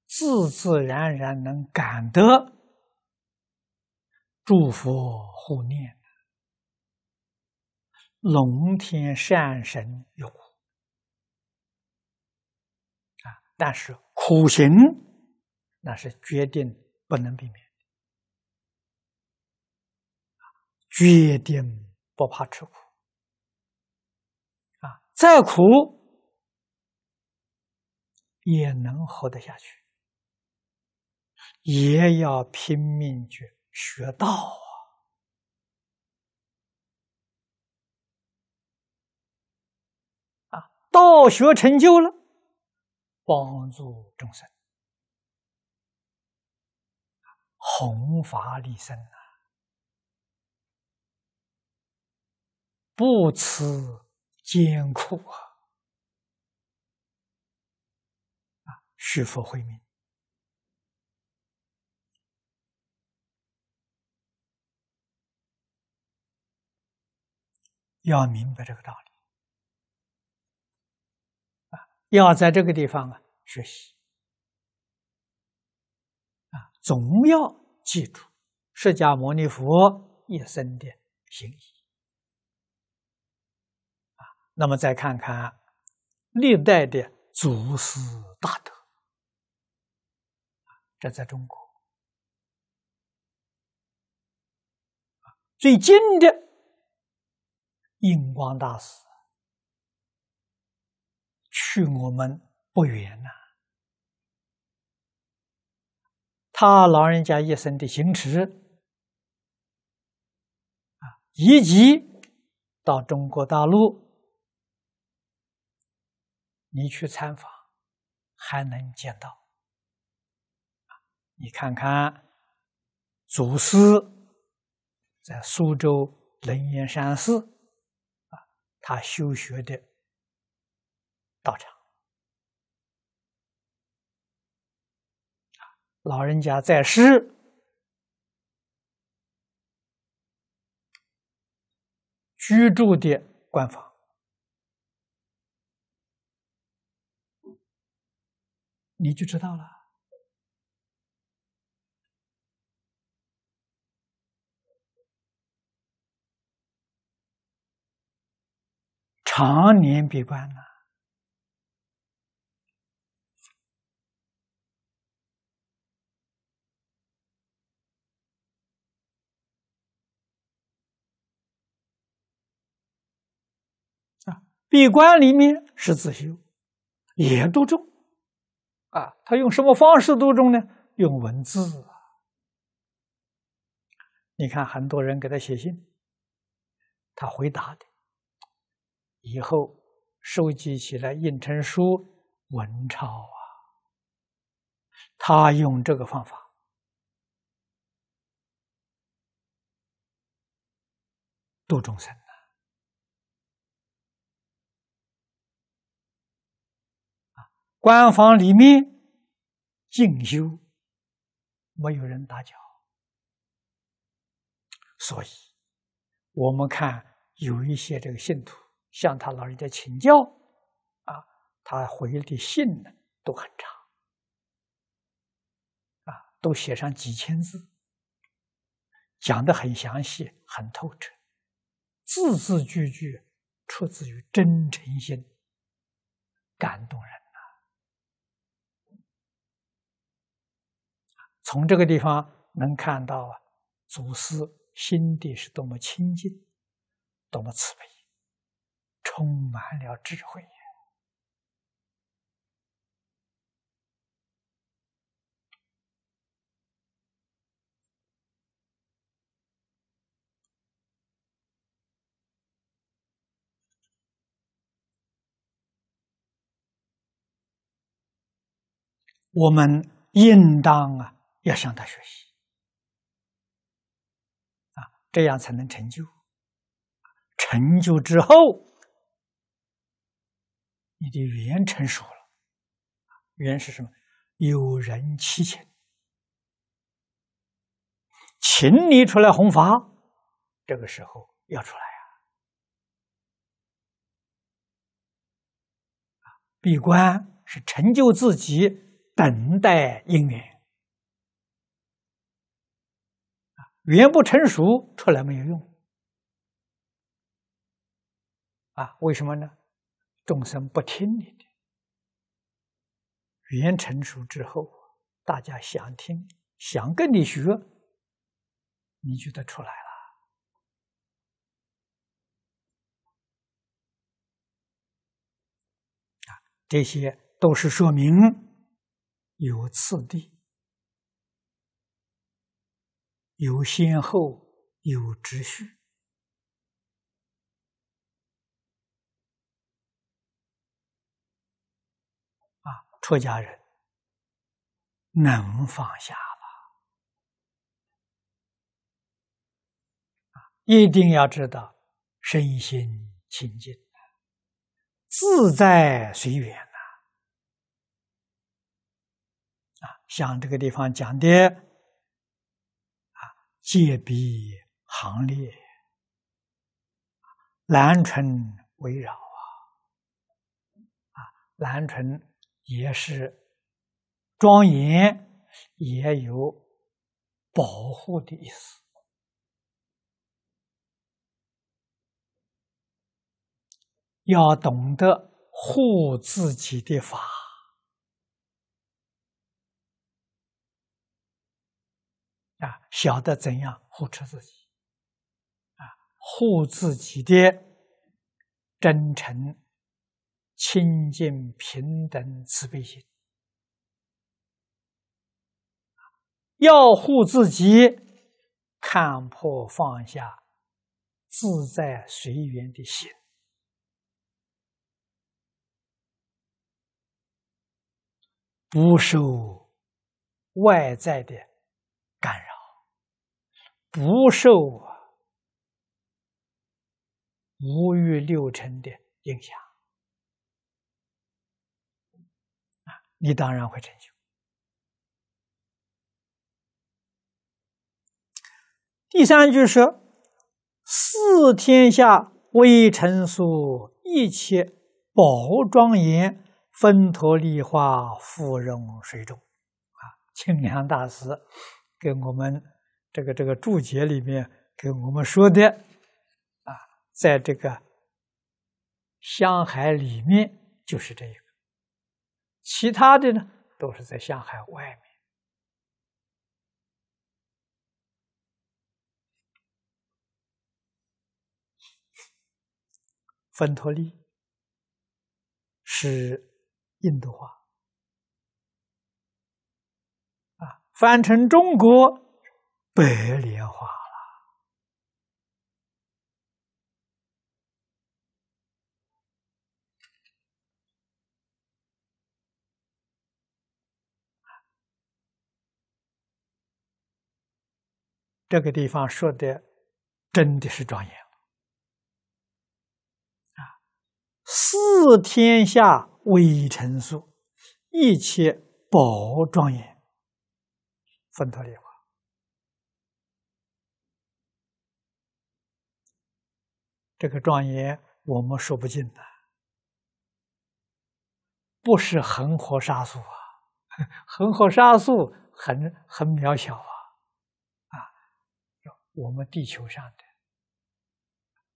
自自然然能感得祝福护念，龙天善神有啊！但是苦行，那是决定不能避免，的，决定不怕吃苦。啊！再苦。也能活得下去，也要拼命去学道啊！啊，道学成就了，帮助众生，弘法利生啊，不辞艰苦啊！是否慧明要明白这个道理啊！要在这个地方啊学习啊，总要记住释迦牟尼佛一生的行意啊。那么再看看历代的祖师大德。这在中国，最近的印光大师去我们不远呐，他老人家一生的行持啊，以及到中国大陆，你去参访还能见到。你看看，祖师在苏州楞严山寺啊，他修学的道场，老人家在世居住的官房，你就知道了。常年闭关呐，啊，闭关里面是自修，也读中，啊，他用什么方式读中呢？用文字，你看很多人给他写信，他回答的。以后收集起来印成书、文抄啊，他用这个方法度众生啊，官方里面进修，没有人打搅，所以，我们看有一些这个信徒。向他老人家请教，啊，他回的信呢都很长，啊，都写上几千字，讲的很详细、很透彻，字字句句出自于真诚心，感动人呐！从这个地方能看到啊，祖师心底是多么清净，多么慈悲。充满了智慧，我们应当啊要向他学习啊，这样才能成就。成就之后。你的语言成熟了，语言是什么？有人欺情，请你出来弘法，这个时候要出来啊，闭关是成就自己，等待姻缘。语言不成熟，出来没有用。啊，为什么呢？众生不听你的，语言成熟之后，大家想听，想跟你学，你就得出来了。啊，这些都是说明有次第，有先后，有秩序。出家人能放下吗？一定要知道身心清净自在随缘呐。啊，像这个地方讲的啊，戒比行列，南尘围绕啊，啊，南尘。也是庄严，也有保护的意思。要懂得护自己的法啊，晓得怎样护持自己啊，护自己的真诚。清净平等慈悲心，要护自己，看破放下，自在随缘的心，不受外在的干扰，不受五欲六尘的影响。你当然会成就。第三句说：“四天下微尘所一切宝庄严，分陀利化，芙蓉水中。”啊，清凉大师给我们这个这个注解里面给我们说的啊，在这个香海里面就是这个。其他的呢，都是在下海外面。芬托利是印度话啊，翻成中国“白莲花”。这个地方说的真的是庄严啊！四天下未成树，一切宝庄严。佛陀的这个庄严我们说不尽的，不是恒河沙数啊，恒河沙数很很渺小啊。我们地球上的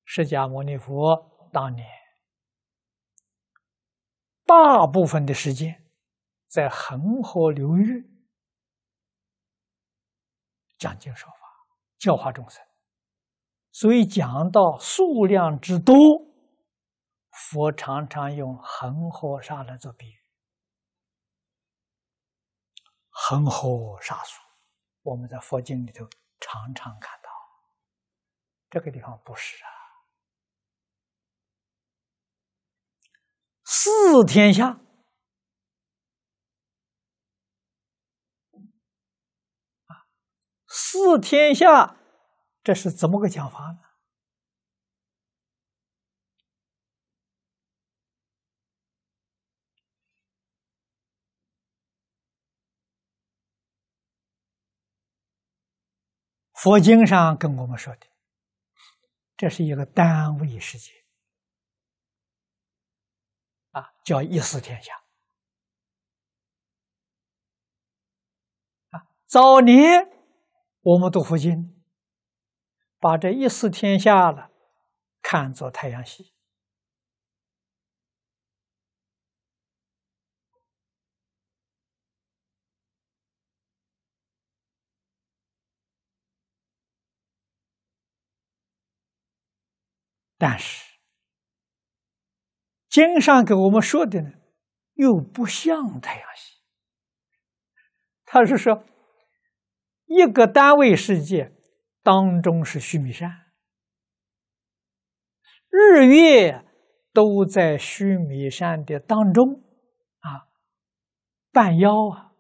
释迦牟尼佛当年大部分的时间在恒河流域讲经说法，教化众生。所以讲到数量之多，佛常常用恒河沙来做比喻。恒河沙数，我们在佛经里头常常看到。这个地方不是啊，四天下啊，四天下，这是怎么个讲法呢？佛经上跟我们说的。这是一个单位世界，啊，叫一视天下，啊，早年我们读佛经，把这一视天下了看作太阳系。但是，经上给我们说的呢，又不像太阳系。他是说，一个单位世界当中是须弥山，日月都在须弥山的当中啊，半腰啊，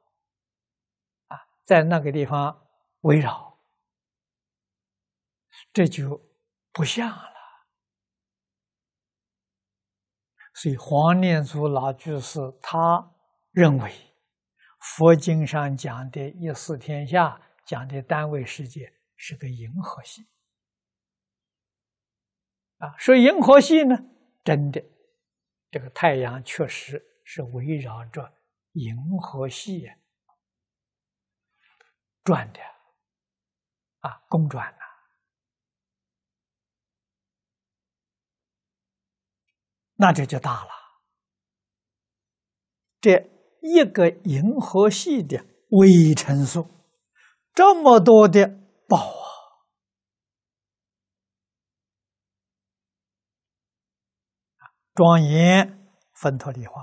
啊，在那个地方围绕，这就不像了。所以，黄念祖老居士他认为，佛经上讲的“一视天下”讲的单位世界是个银河系啊。说银河系呢，真的，这个太阳确实是围绕着银河系转的啊，公转呢。那这就大了，这一个银河系的微尘数，这么多的宝啊！庄严，分陀利花，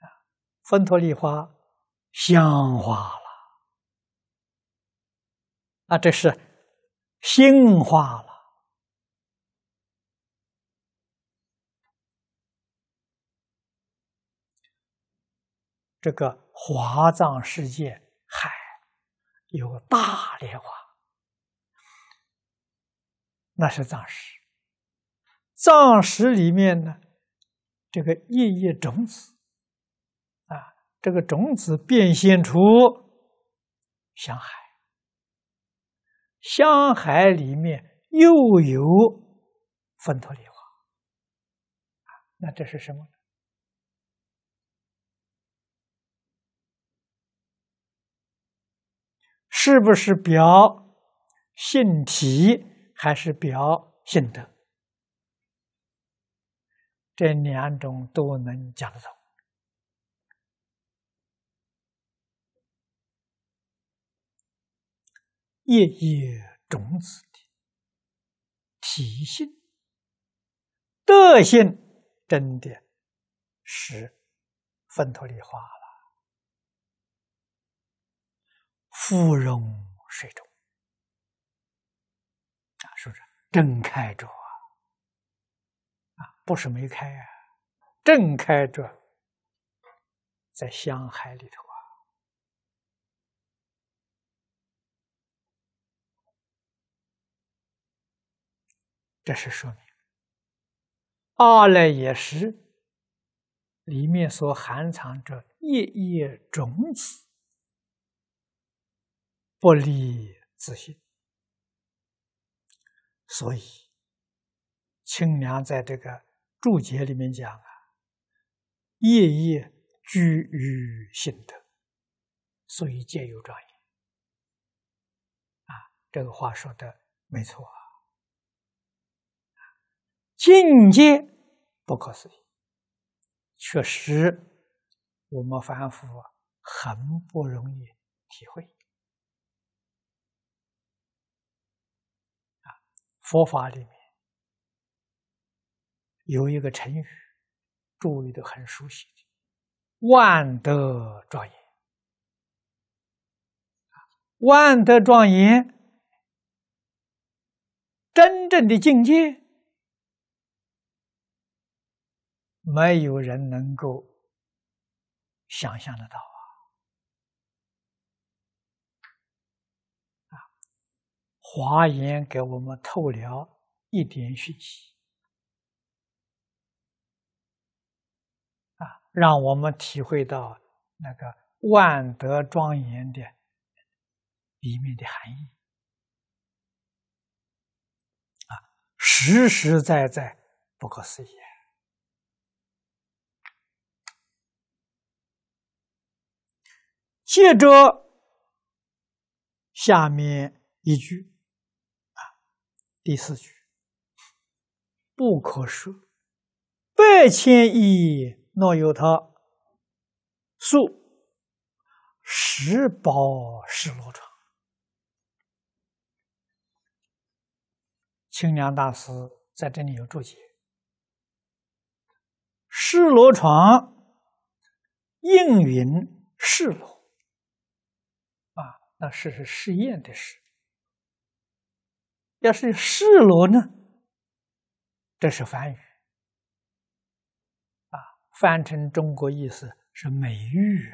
啊，陀利花，香化了，啊，这是性化了。这个华藏世界海有大莲花，那是藏石。藏石里面呢，这个叶叶种子啊，这个种子变现出香海，香海里面又有分陀莲花。那这是什么？是不是表性体，还是表性德？这两种都能讲得通。业业种子的体性、德性，真的是分脱离化了。芙蓉水中啊，是不是正开着啊？不是没开啊，正开着，在香海里头啊。这是说明。二来也是，里面所含藏着叶叶种子。不离自信，所以清凉在这个注解里面讲：“啊，夜夜居于心得，所以皆有庄严。”啊，这个话说的没错啊！境界不可思议，确实我们凡夫很不容易体会。佛法里面有一个成语，注意的很熟悉的“万德庄严”。万德庄严”，真正的境界，没有人能够想象得到。华严给我们透了一点讯息，啊，让我们体会到那个万德庄严的里面的含义，啊，实实在在不可思议。接着下面一句。第四句，不可说，百千亿，若有他，数十宝，十罗床。清凉大师在这里有注解：十罗床，应云是罗，啊，那是是试验的事。要是世罗呢？这是梵语啊，翻成中国意思是美玉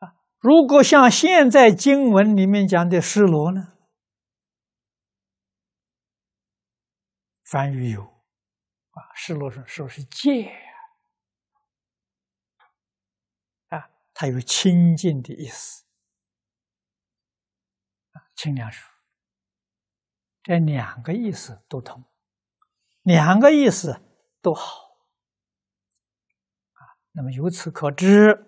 啊。如果像现在经文里面讲的世罗呢，梵语有啊，世罗是说是戒啊，啊，它有清净的意思。清凉说：“这两个意思都通，两个意思都好啊。那么由此可知，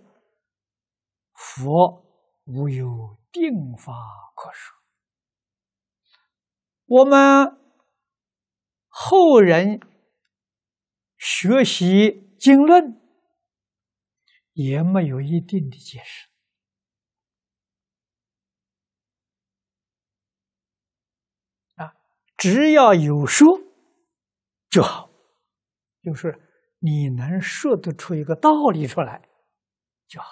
佛无有定法可说。我们后人学习经论，也没有一定的解释。”只要有说就好，就是你能说得出一个道理出来就好。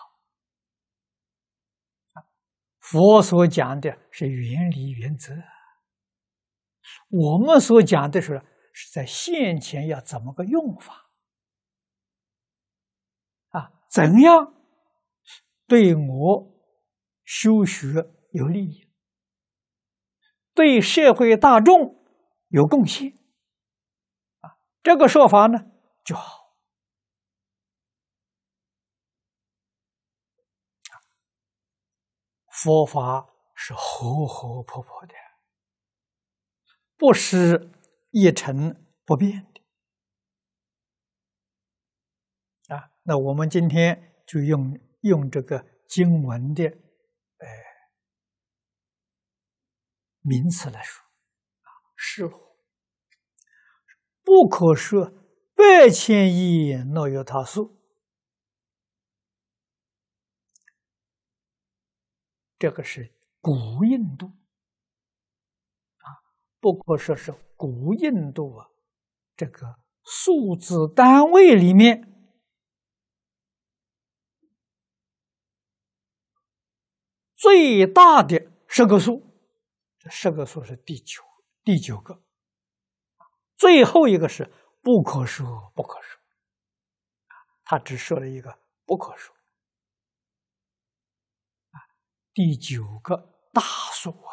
佛所讲的是原理原则，我们所讲的是是在现前要怎么个用法啊？怎样对我修学有利益？对社会大众有贡献啊，这个说法呢就好。佛法是活活泼泼的，不是一成不变的啊。那我们今天就用用这个经文的，哎。名词来说，啊，是不可说百千亿那有他数，这个是古印度，啊，不可说是古印度啊，这个数字单位里面最大的十个数。十个数是第九第九个，最后一个是不可数不可数，他只说了一个不可数，第九个大数啊，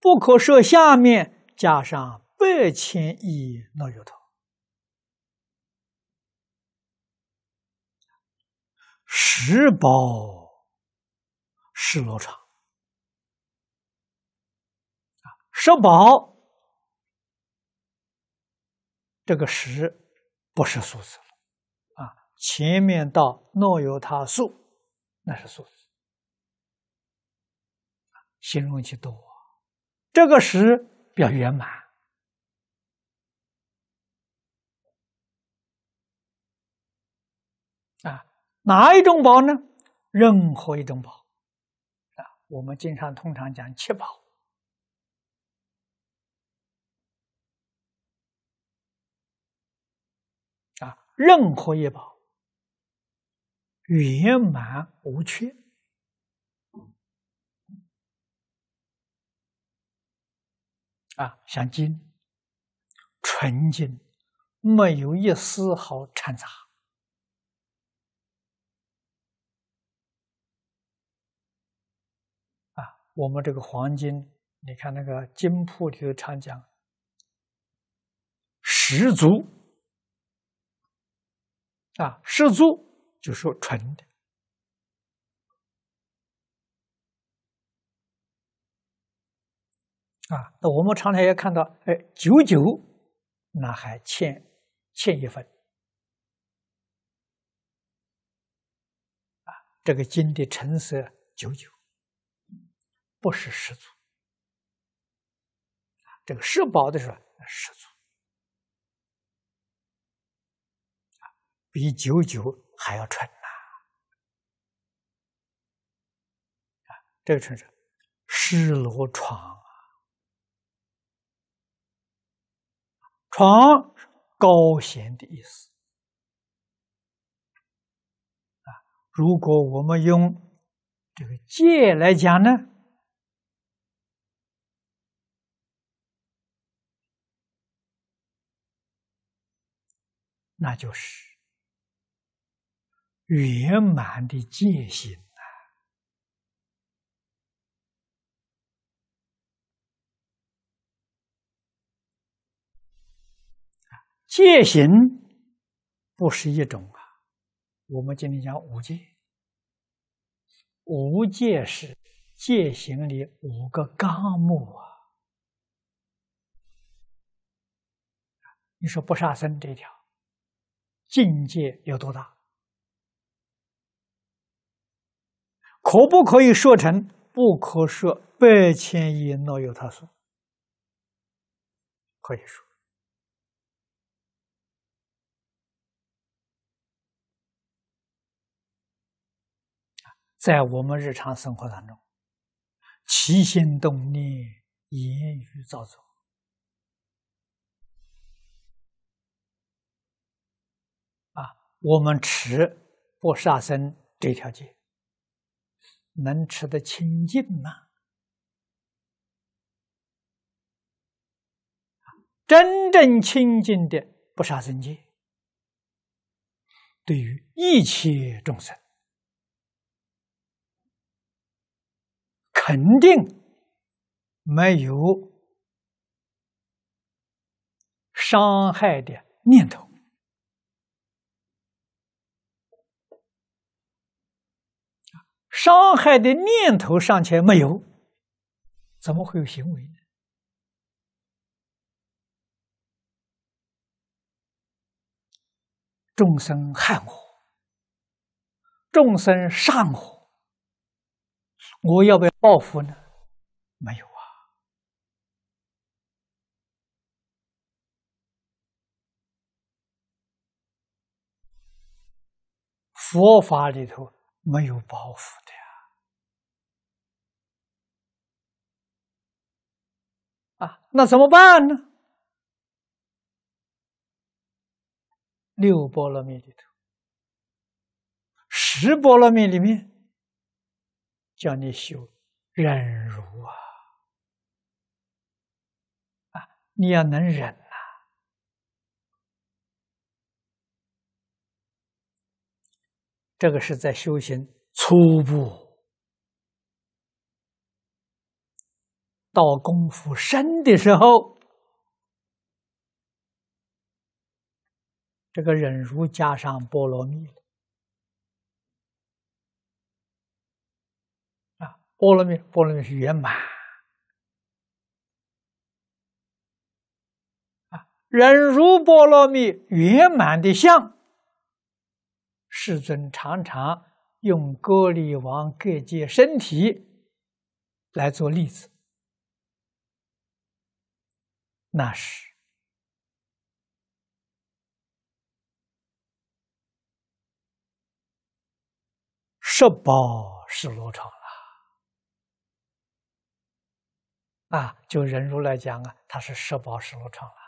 不可说下面加上百千亿那油头，十包。十罗刹。啊，十宝，这个十不是数字，啊，前面到诺有他数，那是数字，形容其多，这个十表圆满，啊，哪一种宝呢？任何一种宝。我们经常通常讲七宝，啊，任何一宝圆满无缺，啊，像金，纯金，没有一丝毫掺杂。我们这个黄金，你看那个金铺里头常讲，十足啊，十足就说纯的啊。那我们常常也看到，哎，九九那还欠欠一份啊，这个金的成色九九。不是十足，这个十宝的时候，十足，比九九还要蠢呐！啊，这个城市，失罗床”啊，床高闲的意思啊。如果我们用这个“借”来讲呢？那就是圆满的戒行啊！戒行不是一种啊，我们今天讲五戒，五戒是戒行里五个纲目啊。你说不杀生这一条。境界有多大？可不可以说成不可说？百千亿诺有他说？可以说。在我们日常生活当中，起心动念，言语造作。我们吃不杀生这条戒，能吃得清净吗？真正清净的不杀生戒，对于一切众生，肯定没有伤害的念头。伤害的念头尚且没有，怎么会有行为呢？众生害我，众生善我，我要不要报复呢？没有啊，佛法里头。没有包袱的呀！啊，那怎么办呢？六波罗蜜里头，十波罗蜜里面，叫你修忍辱啊！啊，你要能忍。这个是在修行初步，到功夫深的时候，这个忍辱加上波罗蜜了。啊，波罗蜜，波罗蜜是圆满。啊，忍辱波罗蜜圆满的相。世尊常常用割利王各界身体来做例子，那是十宝十罗床了啊！就人如来讲啊，他是十宝十罗床了。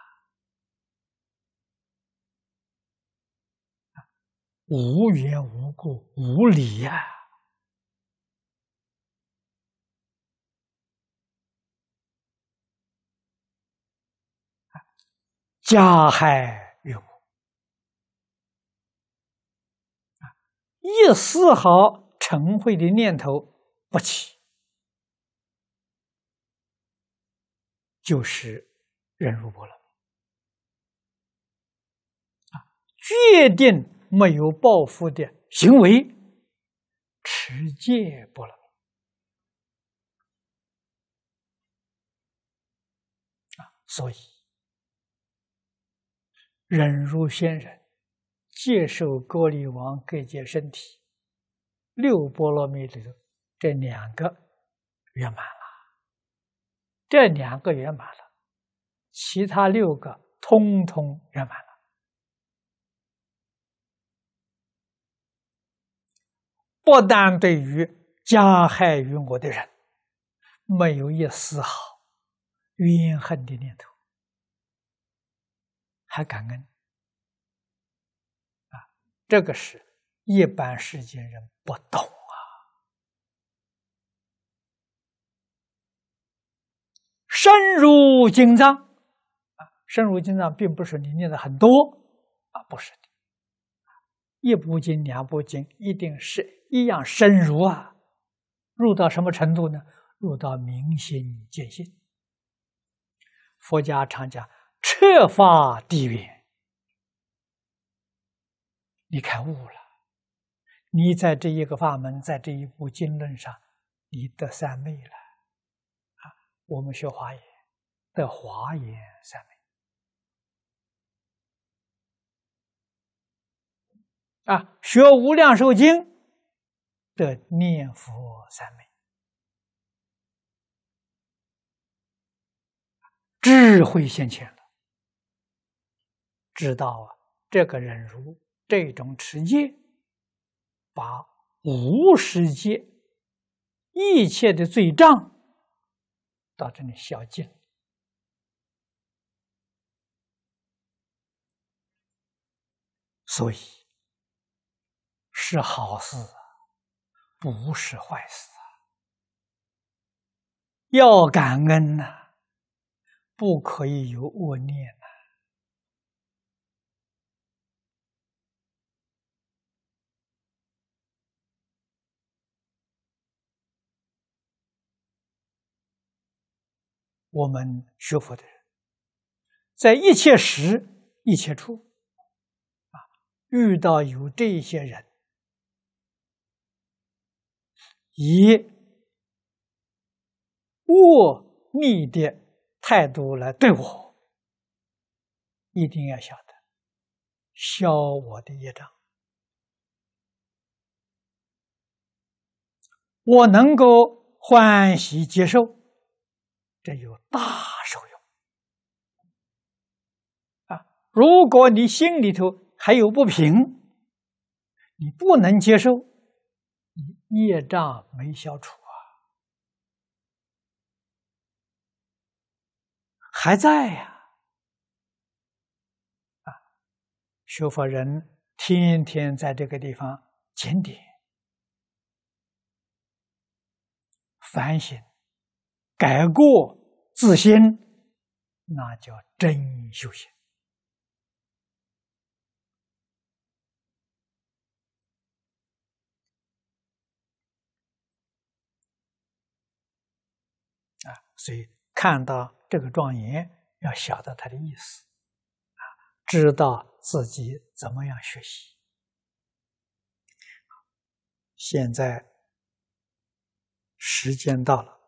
无缘无故，无理呀！加害于我，一丝毫成会的念头不起，就是忍辱波罗。啊，决定。没有报复的行为，持戒不了。啊，所以忍辱先忍，接受割丽王各界身体，六波罗蜜里头这两个圆满了，这两个圆满了，其他六个通通圆满了。不但对于加害于我的人，没有一丝毫怨恨的念头，还感恩啊！这个是一般世间人不懂啊。深入经藏啊，深入经藏并不是你念的很多啊，不是的，一部经两部经，一定是。一样深入啊，入到什么程度呢？入到明心见性。佛家常讲彻发地狱。你开悟了，你在这一个法门，在这一部经论上，你得三昧了啊。我们学华严，得华严三昧啊。学无量寿经。的念佛三昧，智慧现前了，知道啊？这个忍辱、这种持戒，把无世界一切的罪障到这里消尽所以是好事。不是坏事，要感恩呐，不可以有恶念呐。我们学佛的人，在一切时、一切处，啊，遇到有这些人。以我逆的态度来对我，一定要晓得消我的业障。我能够欢喜接受，这有大受用啊！如果你心里头还有不平，你不能接受。业障没消除啊，还在呀！啊，学佛人天天在这个地方检点、反省、改过自新，那叫真修行。所以看到这个庄严，要晓得它的意思，啊，知道自己怎么样学习。现在时间到了。